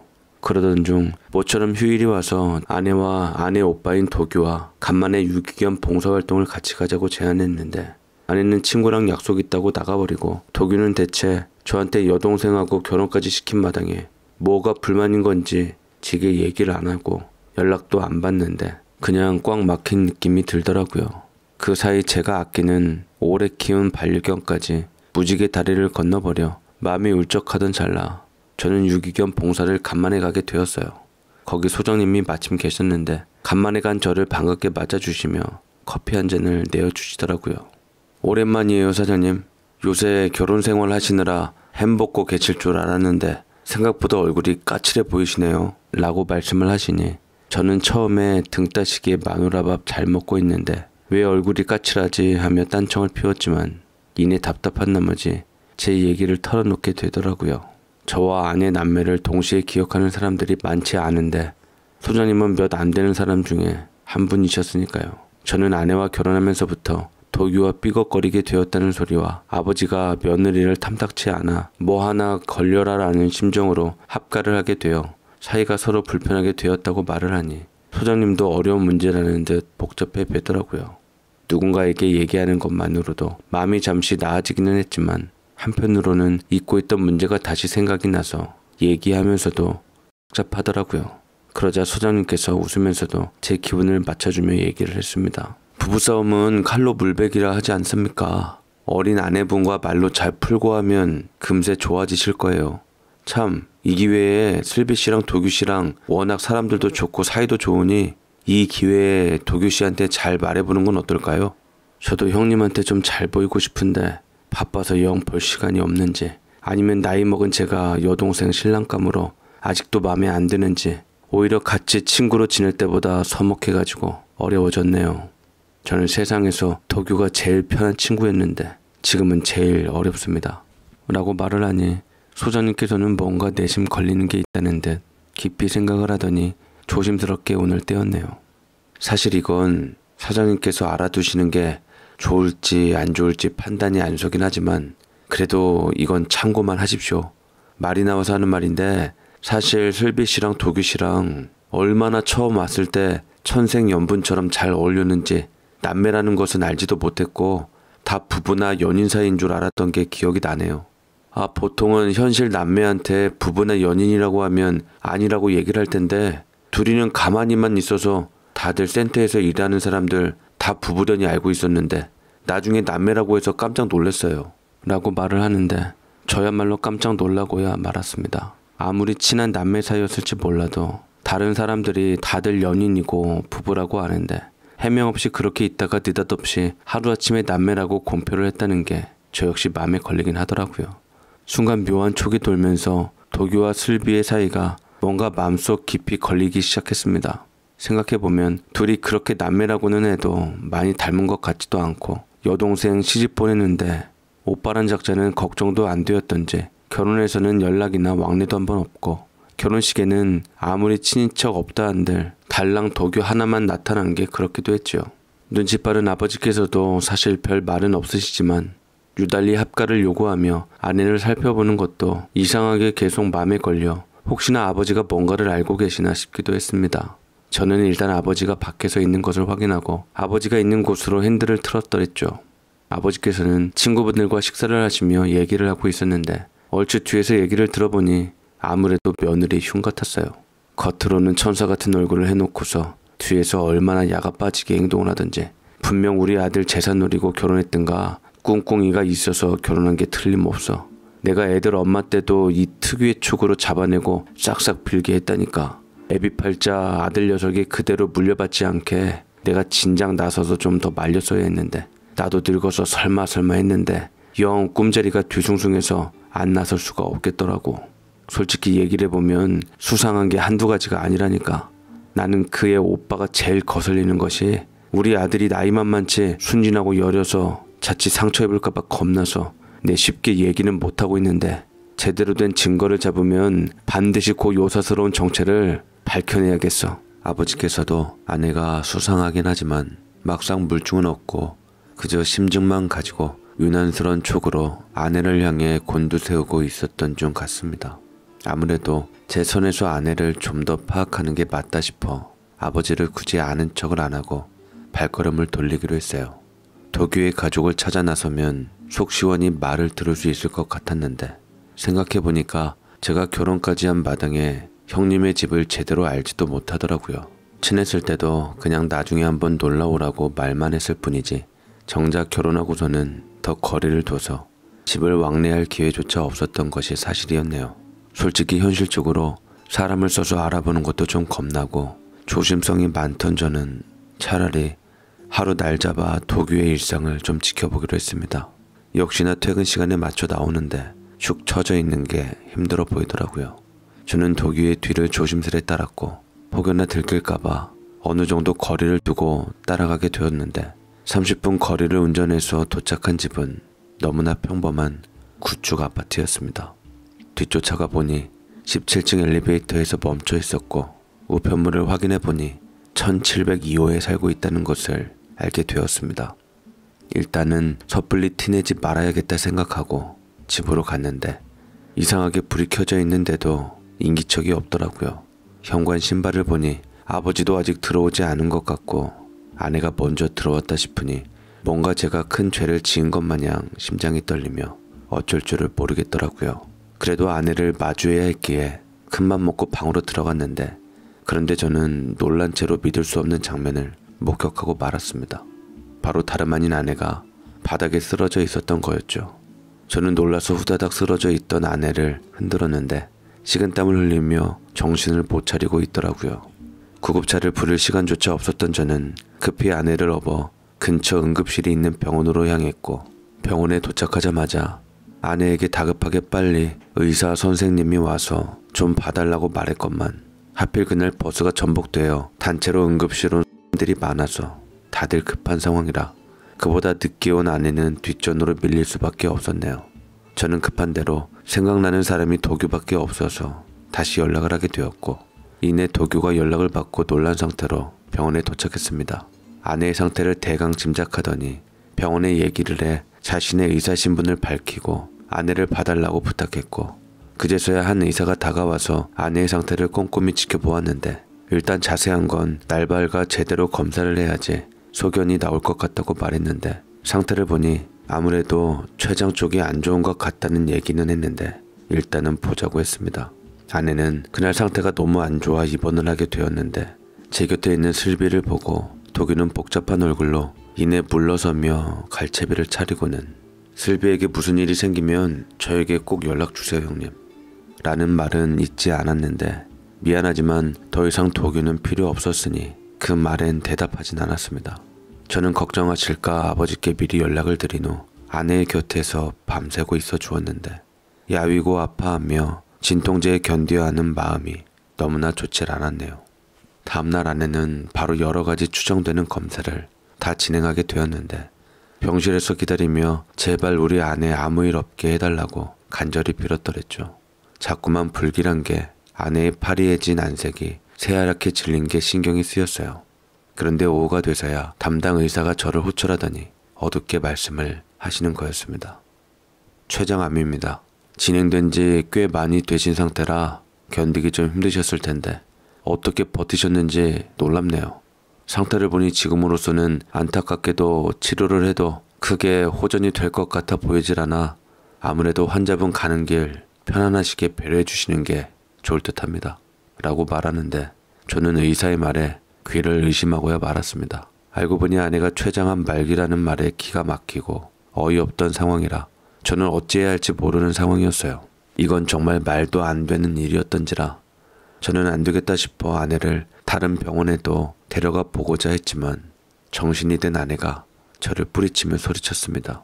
그러던 중 모처럼 휴일이 와서 아내와 아내 오빠인 도규와 간만에 유기견 봉사활동을 같이 가자고 제안했는데 아내는 친구랑 약속 있다고 나가버리고 도규는 대체 저한테 여동생하고 결혼까지 시킨 마당에 뭐가 불만인 건지 제게 얘기를 안 하고 연락도 안 받는데 그냥 꽉 막힌 느낌이 들더라고요. 그 사이 제가 아끼는 오래 키운 반려견까지 무지개 다리를 건너버려 마음이 울적하던 찰나 저는 유기견 봉사를 간만에 가게 되었어요. 거기 소장님이 마침 계셨는데 간만에 간 저를 반갑게 맞아주시며 커피 한 잔을 내어주시더라고요. 오랜만이에요 사장님. 요새 결혼 생활 하시느라 햄벗고 계실 줄 알았는데 생각보다 얼굴이 까칠해 보이시네요. 라고 말씀을 하시니 저는 처음에 등 따시기에 마누라밥 잘 먹고 있는데 왜 얼굴이 까칠하지 하며 딴청을 피웠지만 이내 답답한 나머지 제 얘기를 털어놓게 되더라고요. 저와 아내 남매를 동시에 기억하는 사람들이 많지 않은데 소장님은 몇 안 되는 사람 중에 한 분이셨으니까요. 저는 아내와 결혼하면서부터 독유와 삐걱거리게 되었다는 소리와 아버지가 며느리를 탐탁치 않아 뭐 하나 걸려라라는 심정으로 합가를 하게 되어 사이가 서로 불편하게 되었다고 말을 하니 소장님도 어려운 문제라는 듯 복잡해 뵈더라고요. 누군가에게 얘기하는 것만으로도 마음이 잠시 나아지기는 했지만 한편으로는 잊고 있던 문제가 다시 생각이 나서 얘기하면서도 복잡하더라고요. 그러자 소장님께서 웃으면서도 제 기분을 맞춰주며 얘기를 했습니다. 부부싸움은 칼로 물백이라 하지 않습니까? 어린 아내분과 말로 잘 풀고 하면 금세 좋아지실 거예요. 참, 이 기회에 슬비 씨랑 도규 씨랑 워낙 사람들도 좋고 사이도 좋으니 이 기회에 도규 씨한테 잘 말해보는 건 어떨까요? 저도 형님한테 좀 잘 보이고 싶은데 바빠서 영 볼 시간이 없는지 아니면 나이 먹은 제가 여동생 신랑감으로 아직도 마음에 안 드는지 오히려 같이 친구로 지낼 때보다 서먹해가지고 어려워졌네요. 저는 세상에서 도규가 제일 편한 친구였는데 지금은 제일 어렵습니다. 라고 말을 하니 소장님께서는 뭔가 내심 걸리는 게 있다는 듯 깊이 생각을 하더니 조심스럽게 오늘 떼었네요. 사실 이건 사장님께서 알아두시는 게 좋을지 안 좋을지 판단이 안 서긴 하지만 그래도 이건 참고만 하십시오. 말이 나와서 하는 말인데 사실 슬비 씨랑 도규 씨랑 얼마나 처음 왔을 때 천생 연분처럼 잘 어울렸는지 남매라는 것은 알지도 못했고 다 부부나 연인 사이인 줄 알았던 게 기억이 나네요. 아, 보통은 현실 남매한테 부부나 연인이라고 하면 아니라고 얘기를 할 텐데 둘이는 가만히만 있어서 다들 센터에서 일하는 사람들 다부부더니 알고 있었는데 나중에 남매라고 해서 깜짝 놀랐어요. 라고 말을 하는데 저야말로 깜짝 놀라고야 말았습니다. 아무리 친한 남매 사이였을지 몰라도 다른 사람들이 다들 연인이고 부부라고 아는데 해명 없이 그렇게 있다가 느닷없이 하루아침에 남매라고 공표를 했다는 게 저 역시 마음에 걸리긴 하더라고요. 순간 묘한 촉이 돌면서 도교와 슬비의 사이가 뭔가 마음속 깊이 걸리기 시작했습니다. 생각해보면 둘이 그렇게 남매라고는 해도 많이 닮은 것 같지도 않고 여동생 시집 보냈는데 오빠란 작자는 걱정도 안 되었던지 결혼해서는 연락이나 왕래도 한 번 없고 결혼식에는 아무리 친인척 없다 한들 달랑 도교 하나만 나타난 게 그렇기도 했지요. 눈치 빠른 아버지께서도 사실 별 말은 없으시지만 유달리 합가를 요구하며 아내를 살펴보는 것도 이상하게 계속 마음에 걸려 혹시나 아버지가 뭔가를 알고 계시나 싶기도 했습니다. 저는 일단 아버지가 밖에서 있는 것을 확인하고 아버지가 있는 곳으로 핸들을 틀었더랬죠. 아버지께서는 친구분들과 식사를 하시며 얘기를 하고 있었는데 얼추 뒤에서 얘기를 들어보니 아무래도 며느리 흉 같았어요. 겉으로는 천사 같은 얼굴을 해놓고서 뒤에서 얼마나 야가 빠지게 행동을 하던지 분명 우리 아들 재산 노리고 결혼했던가 꿍꿍이가 있어서 결혼한 게 틀림없어. 내가 애들 엄마 때도 이 특유의 촉으로 잡아내고 싹싹 빌게 했다니까. 애비팔자 아들 녀석이 그대로 물려받지 않게 내가 진작 나서서 좀 더 말렸어야 했는데 나도 늙어서 설마 설마 했는데 영 꿈자리가 뒤숭숭해서 안 나설 수가 없겠더라고. 솔직히 얘기를 해보면 수상한 게 한두 가지가 아니라니까. 나는 그의 오빠가 제일 거슬리는 것이 우리 아들이 나이만 많지 순진하고 여려서 자칫 상처 입을까봐 겁나서 내 쉽게 얘기는 못하고 있는데 제대로 된 증거를 잡으면 반드시 고그 요사스러운 정체를 밝혀내야겠어. 아버지께서도 아내가 수상하긴 하지만 막상 물증은 없고 그저 심증만 가지고 유난스런 촉으로 아내를 향해 곤두세우고 있었던 중 같습니다. 아무래도 제손에서 아내를 좀 더 파악하는 게 맞다 싶어 아버지를 굳이 아는 척을 안 하고 발걸음을 돌리기로 했어요. 도유의 가족을 찾아 나서면 속 시원히 말을 들을 수 있을 것 같았는데 생각해보니까 제가 결혼까지 한 마당에 형님의 집을 제대로 알지도 못하더라고요. 친했을 때도 그냥 나중에 한번 놀러오라고 말만 했을 뿐이지 정작 결혼하고서는 더 거리를 둬서 집을 왕래할 기회조차 없었던 것이 사실이었네요. 솔직히 현실적으로 사람을 써서 알아보는 것도 좀 겁나고 조심성이 많던 저는 차라리 하루 날 잡아 도규의 일상을 좀 지켜보기로 했습니다. 역시나 퇴근 시간에 맞춰 나오는데 축 처져 있는 게 힘들어 보이더라고요. 저는 도규의 뒤를 조심스레 따랐고 혹여나 들킬까봐 어느 정도 거리를 두고 따라가게 되었는데 30분 거리를 운전해서 도착한 집은 너무나 평범한 구축 아파트였습니다. 뒤쫓아가 보니 17층 엘리베이터에서 멈춰 있었고 우편물을 확인해 보니 1702호에 살고 있다는 것을 알게 되었습니다. 일단은 섣불리 티내지 말아야겠다 생각하고 집으로 갔는데 이상하게 불이 켜져 있는데도 인기척이 없더라고요. 현관 신발을 보니 아버지도 아직 들어오지 않은 것 같고 아내가 먼저 들어왔다 싶으니 뭔가 제가 큰 죄를 지은 것 마냥 심장이 떨리며 어쩔 줄을 모르겠더라고요. 그래도 아내를 마주해야 했기에 큰 맘 먹고 방으로 들어갔는데 그런데 저는 놀란 채로 믿을 수 없는 장면을 목격하고 말았습니다. 바로 다름 아닌 아내가 바닥에 쓰러져 있었던 거였죠. 저는 놀라서 후다닥 쓰러져 있던 아내를 흔들었는데 식은땀을 흘리며 정신을 못 차리고 있더라고요. 구급차를 부를 시간조차 없었던 저는 급히 아내를 업어 근처 응급실이 있는 병원으로 향했고 병원에 도착하자마자 아내에게 다급하게 빨리 의사 선생님이 와서 좀 봐달라고 말했건만 하필 그날 버스가 전복되어 단체로 응급실로 사람들이 많아서 다들 급한 상황이라 그보다 늦게 온 아내는 뒷전으로 밀릴 수밖에 없었네요. 저는 급한 대로 생각나는 사람이 도교밖에 없어서 다시 연락을 하게 되었고 이내 도교가 연락을 받고 놀란 상태로 병원에 도착했습니다. 아내의 상태를 대강 짐작하더니 병원에 얘기를 해 자신의 의사 신분을 밝히고 아내를 봐달라고 부탁했고 그제서야 한 의사가 다가와서 아내의 상태를 꼼꼼히 지켜보았는데 일단 자세한 건 날발과 제대로 검사를 해야지 소견이 나올 것 같다고 말했는데 상태를 보니 아무래도 췌장 쪽이 안 좋은 것 같다는 얘기는 했는데 일단은 보자고 했습니다. 아내는 그날 상태가 너무 안 좋아 입원을 하게 되었는데 제 곁에 있는 슬비를 보고 독이는 복잡한 얼굴로 이내 물러서며 갈채비를 차리고는 슬비에게 무슨 일이 생기면 저에게 꼭 연락 주세요 형님 라는 말은 잊지 않았는데 미안하지만 더 이상 도교는 필요 없었으니 그 말엔 대답하진 않았습니다. 저는 걱정하실까 아버지께 미리 연락을 드린 후 아내의 곁에서 밤새고 있어 주었는데 야위고 아파하며 진통제에 견뎌야 하는 마음이 너무나 좋질 않았네요. 다음날 아내는 바로 여러 가지 추정되는 검사를 다 진행하게 되었는데 병실에서 기다리며 제발 우리 아내 아무 일 없게 해달라고 간절히 빌었더랬죠. 자꾸만 불길한 게 아내의 파리해진 안색이 새하얗게 질린 게 신경이 쓰였어요. 그런데 오후가 돼서야 담당 의사가 저를 호출하더니 어둡게 말씀을 하시는 거였습니다. 최장암입니다 진행된 지 꽤 많이 되신 상태라 견디기 좀 힘드셨을 텐데 어떻게 버티셨는지 놀랍네요. 상태를 보니 지금으로서는 안타깝게도 치료를 해도 크게 호전이 될 것 같아 보이질 않아 아무래도 환자분 가는 길 편안하시게 배려해 주시는 게 좋을 듯 합니다. 라고 말하는데 저는 의사의 말에 귀를 의심하고야 말았습니다. 알고 보니 아내가 췌장암 말기라는 말에 기가 막히고 어이없던 상황이라 저는 어찌해야 할지 모르는 상황이었어요. 이건 정말 말도 안 되는 일이었던지라 저는 안 되겠다 싶어 아내를 다른 병원에도 데려가 보고자 했지만 정신이 든 아내가 저를 뿌리치며 소리쳤습니다.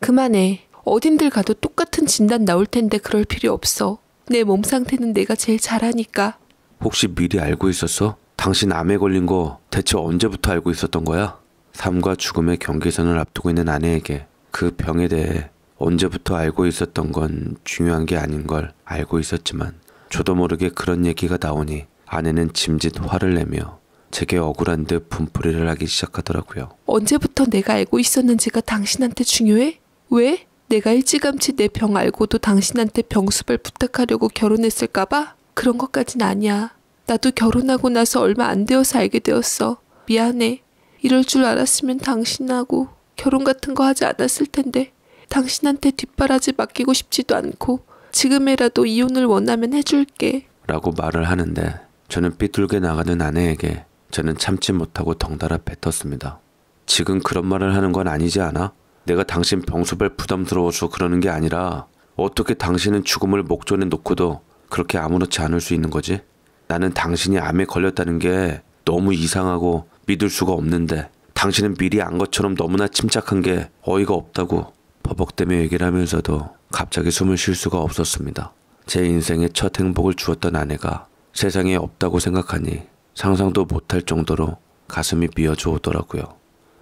그만해. 어딘들 가도 똑같은 진단 나올 텐데 그럴 필요 없어. 내몸 상태는 내가 제일 잘하니까. 혹시 미리 알고 있었어? 당신 암에 걸린 거 대체 언제부터 알고 있었던 거야? 삶과 죽음의 경계선을 앞두고 있는 아내에게 그 병에 대해 언제부터 알고 있었던 건 중요한 게 아닌 걸 알고 있었지만 저도 모르게 그런 얘기가 나오니 아내는 짐짓 화를 내며 제게 억울한 듯 분풀이를 하기 시작하더라고요. 언제부터 내가 알고 있었는지가 당신한테 중요해? 왜? 내가 일찌감치 내 병 알고도 당신한테 병수발 부탁하려고 결혼했을까봐? 그런 것까진 아니야. 나도 결혼하고 나서 얼마 안 되어서 알게 되었어. 미안해. 이럴 줄 알았으면 당신하고 결혼 같은 거 하지 않았을 텐데. 당신한테 뒷바라지 맡기고 싶지도 않고 지금이라도 이혼을 원하면 해줄게. 라고 말을 하는데 저는 삐뚤게 나가는 아내에게 저는 참지 못하고 덩달아 뱉었습니다. 지금 그런 말을 하는 건 아니지 않아? 내가 당신 병수별 부담스러워서 그러는 게 아니라 어떻게 당신은 죽음을 목전에 놓고도 그렇게 아무렇지 않을 수 있는 거지? 나는 당신이 암에 걸렸다는 게 너무 이상하고 믿을 수가 없는데 당신은 미리 안 것처럼 너무나 침착한 게 어이가 없다고 버벅대며 얘기를 하면서도 갑자기 숨을 쉴 수가 없었습니다. 제인생에첫 행복을 주었던 아내가 세상에 없다고 생각하니 상상도 못할 정도로 가슴이 미어져 오더라고요.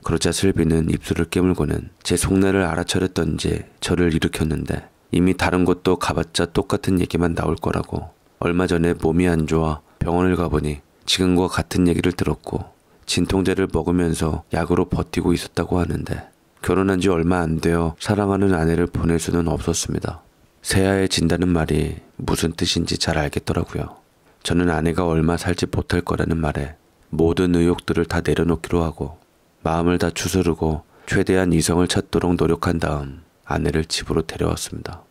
그러자 슬비는 입술을 깨물고는 제 속내를 알아차렸던지 저를 일으켰는데 이미 다른 곳도 가봤자 똑같은 얘기만 나올 거라고 얼마 전에 몸이 안 좋아 병원을 가보니 지금과 같은 얘기를 들었고 진통제를 먹으면서 약으로 버티고 있었다고 하는데 결혼한 지 얼마 안 되어 사랑하는 아내를 보낼 수는 없었습니다. 새하에 진다는 말이 무슨 뜻인지 잘 알겠더라고요. 저는 아내가 얼마 살지 못할 거라는 말에 모든 의혹들을 다 내려놓기로 하고 마음을 다 추스르고 최대한 이성을 찾도록 노력한 다음 아내를 집으로 데려왔습니다.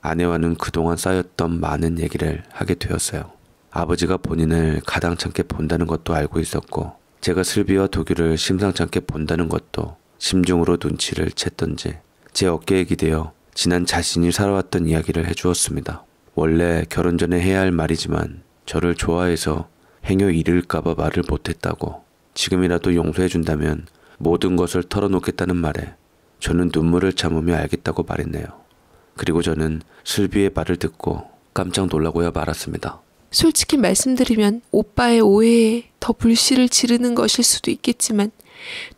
아내와는 그동안 쌓였던 많은 얘기를 하게 되었어요. 아버지가 본인을 가당찮게 본다는 것도 알고 있었고 제가 슬비와 독일을 심상찮게 본다는 것도 심중으로 눈치를 챘던지 제 어깨에 기대어 지난 자신이 살아왔던 이야기를 해주었습니다. 원래 결혼 전에 해야 할 말이지만 저를 좋아해서 행여 잃을까봐 말을 못했다고 지금이라도 용서해준다면 모든 것을 털어놓겠다는 말에 저는 눈물을 참으며 알겠다고 말했네요. 그리고 저는 슬비의 말을 듣고 깜짝 놀라고야 말았습니다. 솔직히 말씀드리면 오빠의 오해에 더 불씨를 지르는 것일 수도 있겠지만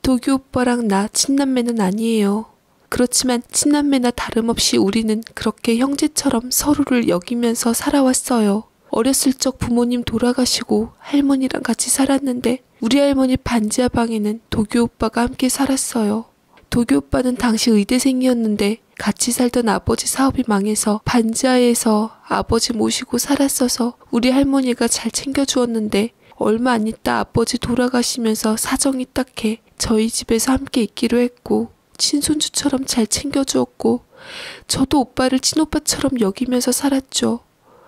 도규 오빠랑 나 친남매는 아니에요. 그렇지만 친남매나 다름없이 우리는 그렇게 형제처럼 서로를 여기면서 살아왔어요. 어렸을 적 부모님 돌아가시고 할머니랑 같이 살았는데 우리 할머니 반지하 방에는 도규 오빠가 함께 살았어요. 도규 오빠는 당시 의대생이었는데 같이 살던 아버지 사업이 망해서 반지하에서 아버지 모시고 살았어서 우리 할머니가 잘 챙겨주었는데 얼마 안 있다 아버지 돌아가시면서 사정이 딱해 저희 집에서 함께 있기로 했고 친손주처럼 잘 챙겨주었고 저도 오빠를 친오빠처럼 여기면서 살았죠.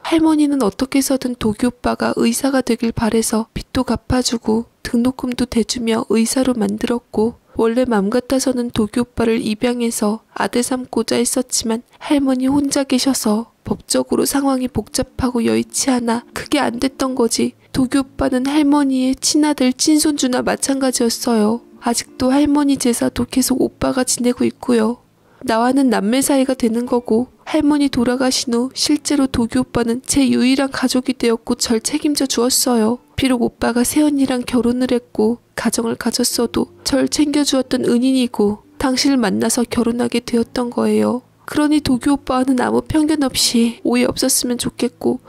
할머니는 어떻게 해 서든 도기 오빠가 의사가 되길 바래서 빚도 갚아주고 등록금도 대주며 의사로 만들었고 원래 맘 같아서는 도기 오빠를 입양해서 아들 삼고자 했었지만 할머니 혼자 계셔서 법적으로 상황이 복잡하고 여의치 않아 그게 안 됐던 거지 도기 오빠는 할머니의 친아들 친손주나 마찬가지였어요. 아직도 할머니 제사도 계속 오빠가 지내고 있고요. 나와는 남매 사이가 되는 거고 할머니 돌아가신 후 실제로 도기 오빠는 제 유일한 가족이 되었고 절 책임져 주었어요. 비록 오빠가 세언니랑 결혼을 했고 가정을 가졌어도 절 챙겨주었던 은인이고 당신을 만나서 결혼하게 되었던 거예요. 그러니 도기 오빠와는 아무 편견 없이 오해 없었으면 좋겠고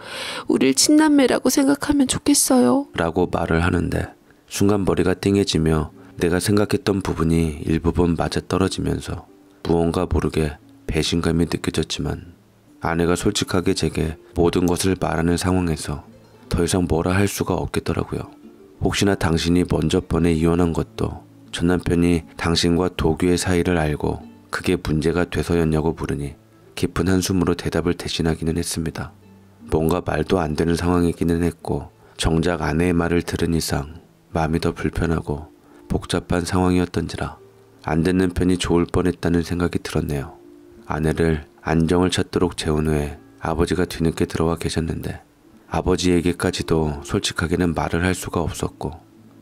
우릴 친남매라고 생각하면 좋겠어요. 라고 말을 하는데 순간 머리가 띵해지며 내가 생각했던 부분이 일부분 맞아떨어지면서 무언가 모르게 배신감이 느껴졌지만 아내가 솔직하게 제게 모든 것을 말하는 상황에서 더 이상 뭐라 할 수가 없겠더라고요. 혹시나 당신이 먼저 번에 이혼한 것도 전 남편이 당신과 도규의 사이를 알고 그게 문제가 돼서였냐고 부르니 깊은 한숨으로 대답을 대신하기는 했습니다. 뭔가 말도 안 되는 상황이기는 했고 정작 아내의 말을 들은 이상 마음이 더 불편하고 복잡한 상황이었던지라 안 듣는 편이 좋을 뻔했다는 생각이 들었네요. 아내를 안정을 찾도록 재운 후에 아버지가 뒤늦게 들어와 계셨는데 아버지에게까지도 솔직하게는 말을 할 수가 없었고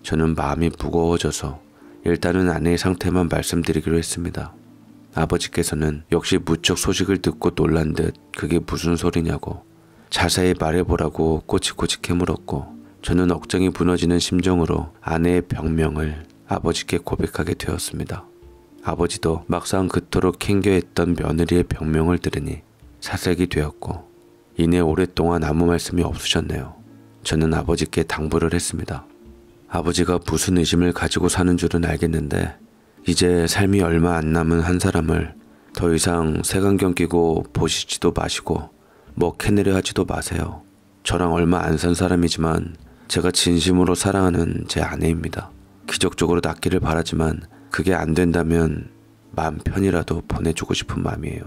저는 마음이 무거워져서 일단은 아내의 상태만 말씀드리기로 했습니다. 아버지께서는 역시 무척 소식을 듣고 놀란 듯 그게 무슨 소리냐고 자세히 말해보라고 꼬치꼬치 캐물었고 저는 억장이 무너지는 심정으로 아내의 병명을 아버지께 고백하게 되었습니다. 아버지도 막상 그토록 캥겨했던 며느리의 병명을 들으니 사색이 되었고 이내 오랫동안 아무 말씀이 없으셨네요. 저는 아버지께 당부를 했습니다. 아버지가 무슨 의심을 가지고 사는 줄은 알겠는데 이제 삶이 얼마 안 남은 한 사람을 더 이상 색안경 끼고 보시지도 마시고 뭐 캐내려 하지도 마세요. 저랑 얼마 안 산 사람이지만 제가 진심으로 사랑하는 제 아내입니다. 기적적으로 낫기를 바라지만 그게 안 된다면 마음 편이라도 보내주고 싶은 마음이에요.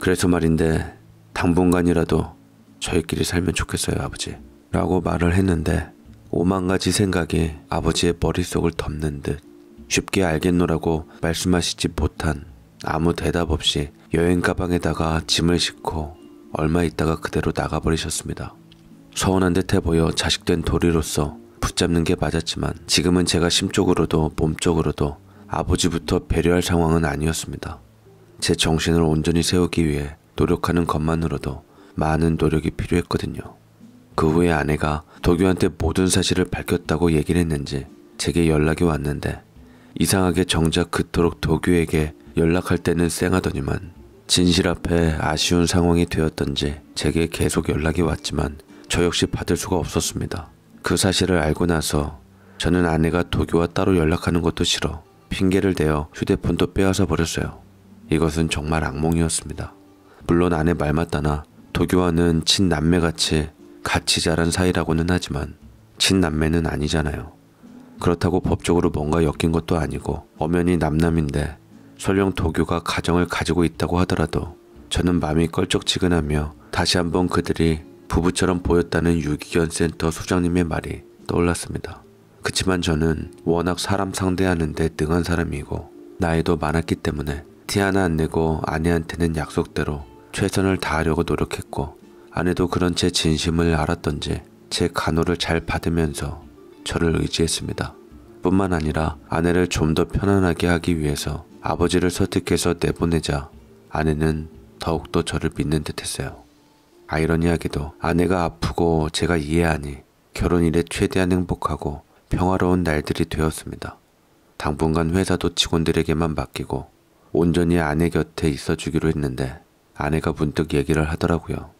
그래서 말인데 당분간이라도 저희끼리 살면 좋겠어요, 아버지. 라고 말을 했는데 오만 가지 생각이 아버지의 머릿속을 덮는 듯 쉽게 알겠노라고 말씀하시지 못한 아무 대답 없이 여행 가방에다가 짐을 싣고 얼마 있다가 그대로 나가버리셨습니다. 서운한 듯해 보여 자식된 도리로서 붙잡는 게 맞았지만 지금은 제가 심적으로도 몸적으로도 아버지부터 배려할 상황은 아니었습니다. 제 정신을 온전히 세우기 위해 노력하는 것만으로도 많은 노력이 필요했거든요. 그 후에 아내가 도규한테 모든 사실을 밝혔다고 얘기를 했는지 제게 연락이 왔는데 이상하게 정작 그토록 도규에게 연락할 때는 쌩하더니만 진실 앞에 아쉬운 상황이 되었던지 제게 계속 연락이 왔지만 저 역시 받을 수가 없었습니다. 그 사실을 알고 나서 저는 아내가 도교와 따로 연락하는 것도 싫어 핑계를 대어 휴대폰도 빼앗아 버렸어요. 이것은 정말 악몽이었습니다. 물론 아내 말 맞다나 도교와는 친남매같이 같이 자란 사이라고는 하지만 친남매는 아니잖아요. 그렇다고 법적으로 뭔가 엮인 것도 아니고 엄연히 남남인데 설령 도교가 가정을 가지고 있다고 하더라도 저는 마음이 껄쩍지근하며 다시 한번 그들이 부부처럼 보였다는 유기견 센터 소장님의 말이 떠올랐습니다. 그치만 저는 워낙 사람 상대하는데 능한 사람이고 나이도 많았기 때문에 티 하나 안 내고 아내한테는 약속대로 최선을 다하려고 노력했고 아내도 그런 제 진심을 알았던지 제 간호를 잘 받으면서 저를 의지했습니다. 뿐만 아니라 아내를 좀 더 편안하게 하기 위해서 아버지를 설득해서 내보내자 아내는 더욱더 저를 믿는 듯 했어요. 아이러니하게도 아내가 아프고 제가 이해하니 결혼 이래 최대한 행복하고 평화로운 날들이 되었습니다. 당분간 회사도 직원들에게만 맡기고 온전히 아내 곁에 있어 주기로 했는데 아내가 문득 얘기를 하더라고요.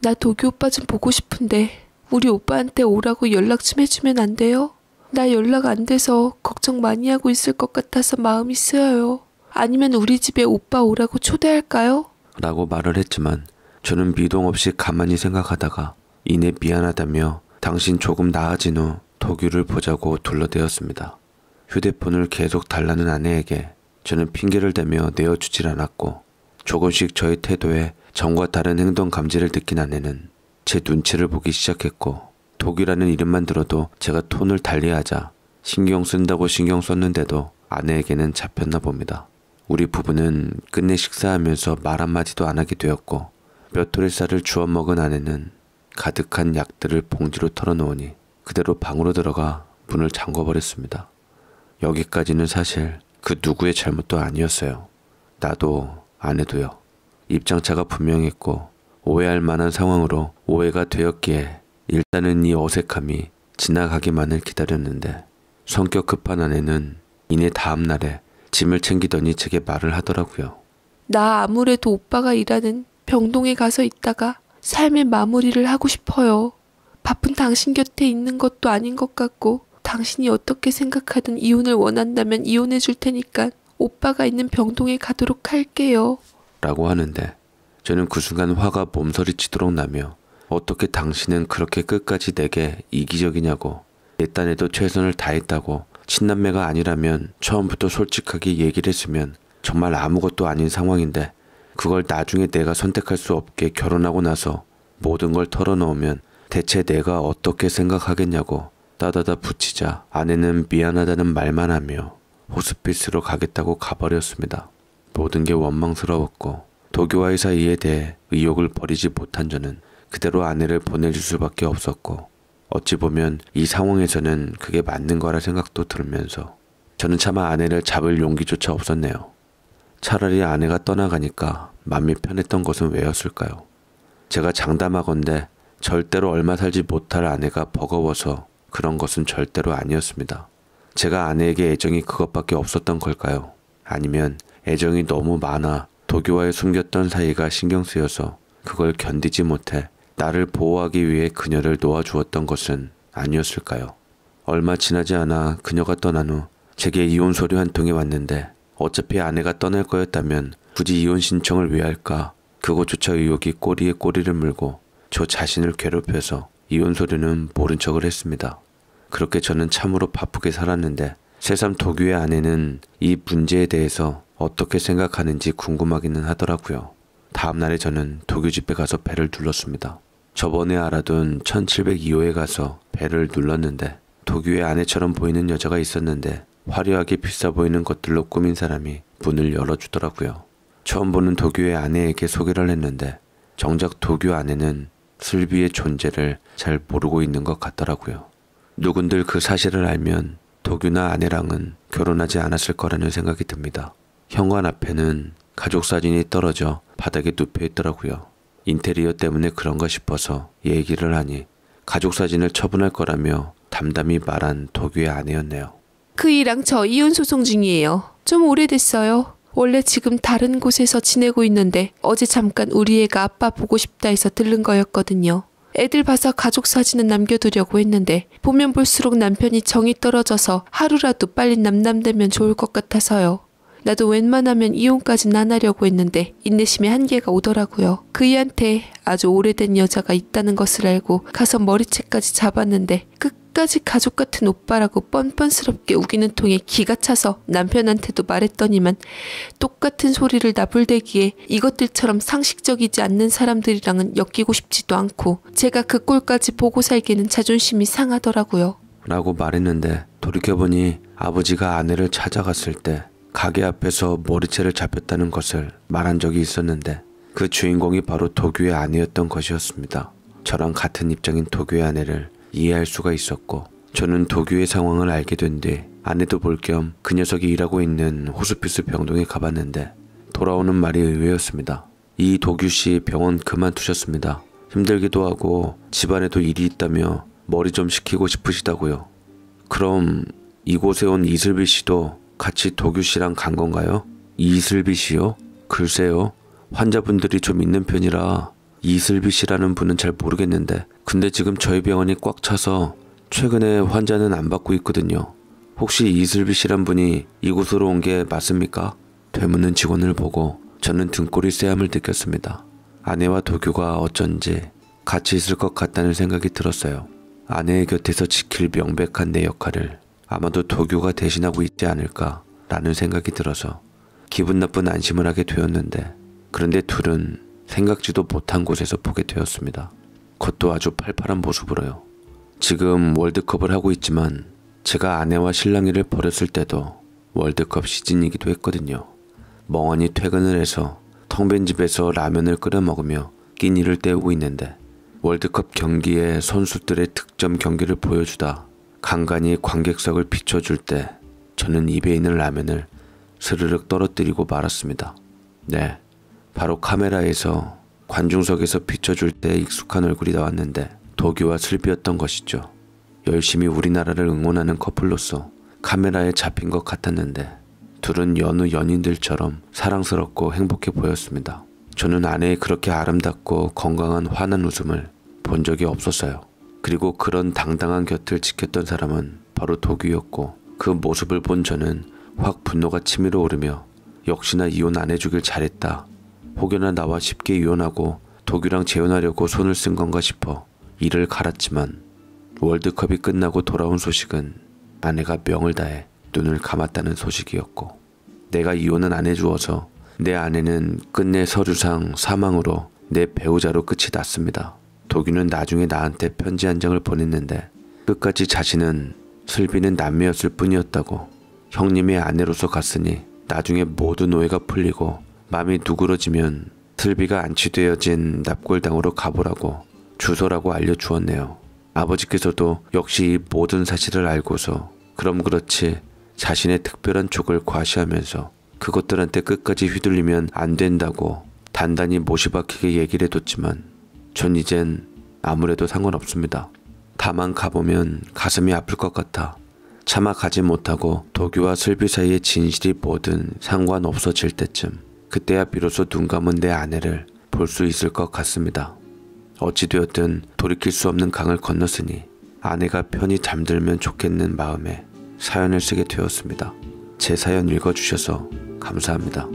나 도기 오빠 좀 보고 싶은데 우리 오빠한테 오라고 연락 좀 해주면 안 돼요? 나 연락 안 돼서 걱정 많이 하고 있을 것 같아서 마음이 쓰여요. 아니면 우리 집에 오빠 오라고 초대할까요? 라고 말을 했지만 저는 미동 없이 가만히 생각하다가 이내 미안하다며 당신 조금 나아진 후 도규를 보자고 둘러대었습니다. 휴대폰을 계속 달라는 아내에게 저는 핑계를 대며 내어주질 않았고 조금씩 저의 태도에 전과 다른 행동 감지를 느낀 아내는 제 눈치를 보기 시작했고 독이라는 이름만 들어도 제가 톤을 달리하자 신경 쓴다고 신경 썼는데도 아내에게는 잡혔나 봅니다. 우리 부부는 끝내 식사하면서 말 한마디도 안 하게 되었고 몇 토리 쌀을 주워 먹은 아내는 가득한 약들을 봉지로 털어놓으니 그대로 방으로 들어가 문을 잠궈버렸습니다. 여기까지는 사실 그 누구의 잘못도 아니었어요. 나도 아내도요. 입장차가 분명했고 오해할 만한 상황으로 오해가 되었기에 일단은 이 어색함이 지나가기만을 기다렸는데 성격 급한 아내는 이내 다음 날에 짐을 챙기더니 제게 말을 하더라고요. 나 아무래도 오빠가 일하는 병동에 가서 있다가 삶의 마무리를 하고 싶어요. 바쁜 당신 곁에 있는 것도 아닌 것 같고 당신이 어떻게 생각하든 이혼을 원한다면 이혼해 줄 테니까 오빠가 있는 병동에 가도록 할게요. 라고 하는데 저는 그 순간 화가 몸서리치도록 나며 어떻게 당신은 그렇게 끝까지 내게 이기적이냐고 내 딴에도 최선을 다했다고 친남매가 아니라면 처음부터 솔직하게 얘기를 했으면 정말 아무것도 아닌 상황인데 그걸 나중에 내가 선택할 수 없게 결혼하고 나서 모든 걸 털어놓으면 대체 내가 어떻게 생각하겠냐고 따다다 붙이자 아내는 미안하다는 말만 하며 호스피스로 가겠다고 가버렸습니다. 모든 게 원망스러웠고 도교와의 사이에 대해 의욕을 버리지 못한 저는 그대로 아내를 보내줄 수밖에 없었고 어찌 보면 이 상황에서는 그게 맞는 거라 생각도 들면서 저는 차마 아내를 잡을 용기조차 없었네요. 차라리 아내가 떠나가니까 마음이 편했던 것은 왜였을까요? 제가 장담하건대 절대로 얼마 살지 못할 아내가 버거워서 그런 것은 절대로 아니었습니다. 제가 아내에게 애정이 그것밖에 없었던 걸까요? 아니면 애정이 너무 많아 도교와의 숨겼던 사이가 신경 쓰여서 그걸 견디지 못해 나를 보호하기 위해 그녀를 놓아주었던 것은 아니었을까요? 얼마 지나지 않아 그녀가 떠난 후 제게 이혼 서류 한 통이 왔는데 어차피 아내가 떠날 거였다면 굳이 이혼 신청을 왜 할까? 그것조차 의욕이 꼬리에 꼬리를 물고 저 자신을 괴롭혀서 이혼 소리는 모른 척을 했습니다. 그렇게 저는 참으로 바쁘게 살았는데 새삼 도유의 아내는 이 문제에 대해서 어떻게 생각하는지 궁금하기는 하더라고요. 다음 날에 저는 도일 집에 가서 배를 눌렀습니다. 저번에 알아둔 1702호에 가서 배를 눌렀는데 도유의 아내처럼 보이는 여자가 있었는데 화려하게 비싸 보이는 것들로 꾸민 사람이 문을 열어주더라고요. 처음 보는 도유의 아내에게 소개를 했는데 정작 도유 아내는 슬비의 존재를 잘 모르고 있는 것 같더라고요. 누군들 그 사실을 알면 도규나 아내랑은 결혼하지 않았을 거라는 생각이 듭니다. 현관 앞에는 가족 사진이 떨어져 바닥에 눕혀 있더라고요. 인테리어 때문에 그런가 싶어서 얘기를 하니 가족 사진을 처분할 거라며 담담히 말한 도규의 아내였네요. 그이랑 저 이혼 소송 중이에요. 좀 오래됐어요. 원래 지금 다른 곳에서 지내고 있는데 어제 잠깐 우리 애가 아빠 보고 싶다 해서 들른 거였거든요. 애들 봐서 가족 사진은 남겨두려고 했는데 보면 볼수록 남편이 정이 떨어져서 하루라도 빨리 남남되면 좋을 것 같아서요. 나도 웬만하면 이혼까지는 안 하려고 했는데 인내심의 한계가 오더라고요. 그이한테 아주 오래된 여자가 있다는 것을 알고 가서 머리채까지 잡았는데 끝 끝까지 가족 같은 오빠라고 뻔뻔스럽게 우기는 통에 기가 차서 남편한테도 말했더니만 똑같은 소리를 나불대기에 이것들처럼 상식적이지 않는 사람들이랑은 엮이고 싶지도 않고 제가 그 꼴까지 보고 살기는 자존심이 상하더라고요. 라고 말했는데 돌이켜보니 아버지가 아내를 찾아갔을 때 가게 앞에서 머리채를 잡혔다는 것을 말한 적이 있었는데 그 주인공이 바로 도규의 아내였던 것이었습니다. 저랑 같은 입장인 도규의 아내를 이해할 수가 있었고 저는 도규의 상황을 알게 된 뒤 아내도 볼 겸 그 녀석이 일하고 있는 호스피스 병동에 가봤는데 돌아오는 말이 의외였습니다. 이 도규 씨 병원 그만두셨습니다. 힘들기도 하고 집안에도 일이 있다며 머리 좀 식히고 싶으시다고요. 그럼 이곳에 온 이슬비 씨도 같이 도규 씨랑 간 건가요? 이슬비 씨요? 글쎄요. 환자분들이 좀 있는 편이라 이슬비 씨라는 분은 잘 모르겠는데 근데 지금 저희 병원이 꽉 차서 최근에 환자는 안 받고 있거든요. 혹시 이슬비 씨란 분이 이곳으로 온 게 맞습니까? 되묻는 직원을 보고 저는 등골이 쎄함을 느꼈습니다. 아내와 도교가 어쩐지 같이 있을 것 같다는 생각이 들었어요. 아내의 곁에서 지킬 명백한 내 역할을 아마도 도교가 대신하고 있지 않을까라는 생각이 들어서 기분 나쁜 안심을 하게 되었는데 그런데 둘은 생각지도 못한 곳에서 보게 되었습니다. 겉도 아주 팔팔한 모습으로요. 지금 월드컵을 하고 있지만 제가 아내와 신랑이를 버렸을 때도 월드컵 시즌이기도 했거든요. 멍하니 퇴근을 해서 텅 빈 집에서 라면을 끓여 먹으며 끼니를 때우고 있는데 월드컵 경기에 선수들의 득점 경기를 보여주다 간간히 관객석을 비춰줄 때 저는 입에 있는 라면을 스르륵 떨어뜨리고 말았습니다. 네, 바로 카메라에서 관중석에서 비춰줄 때 익숙한 얼굴이 나왔는데 도규와 슬비였던 것이죠. 열심히 우리나라를 응원하는 커플로서 카메라에 잡힌 것 같았는데 둘은 여느 연인들처럼 사랑스럽고 행복해 보였습니다. 저는 아내의 그렇게 아름답고 건강한 환한 웃음을 본 적이 없었어요. 그리고 그런 당당한 곁을 지켰던 사람은 바로 도규였고 그 모습을 본 저는 확 분노가 치밀어 오르며 역시나 이혼 안 해주길 잘했다 혹여나 나와 쉽게 이혼하고 도규랑 재혼하려고 손을 쓴 건가 싶어 이를 갈았지만 월드컵이 끝나고 돌아온 소식은 아내가 명을 다해 눈을 감았다는 소식이었고 내가 이혼은 안 해주어서 내 아내는 끝내 서류상 사망으로 내 배우자로 끝이 났습니다. 도규는 나중에 나한테 편지 한 장을 보냈는데 끝까지 자신은 슬비는 남매였을 뿐이었다고 형님의 아내로서 갔으니 나중에 모든 오해가 풀리고 마음이 누그러지면 틀비가 안치되어진 납골당으로 가보라고 주소라고 알려주었네요. 아버지께서도 역시 이 모든 사실을 알고서 그럼 그렇지 자신의 특별한 촉을 과시하면서 그것들한테 끝까지 휘둘리면 안 된다고 단단히 못이 박히게 얘기를 해뒀지만 전 이젠 아무래도 상관없습니다. 다만 가보면 가슴이 아플 것 같아 차마 가지 못하고 도교와 슬비 사이의 진실이 뭐든 상관없어질 때쯤 그때야 비로소 눈 감은 내 아내를 볼 수 있을 것 같습니다. 어찌되었든 돌이킬 수 없는 강을 건넜으니 아내가 편히 잠들면 좋겠는 마음에 사연을 쓰게 되었습니다. 제 사연 읽어주셔서 감사합니다.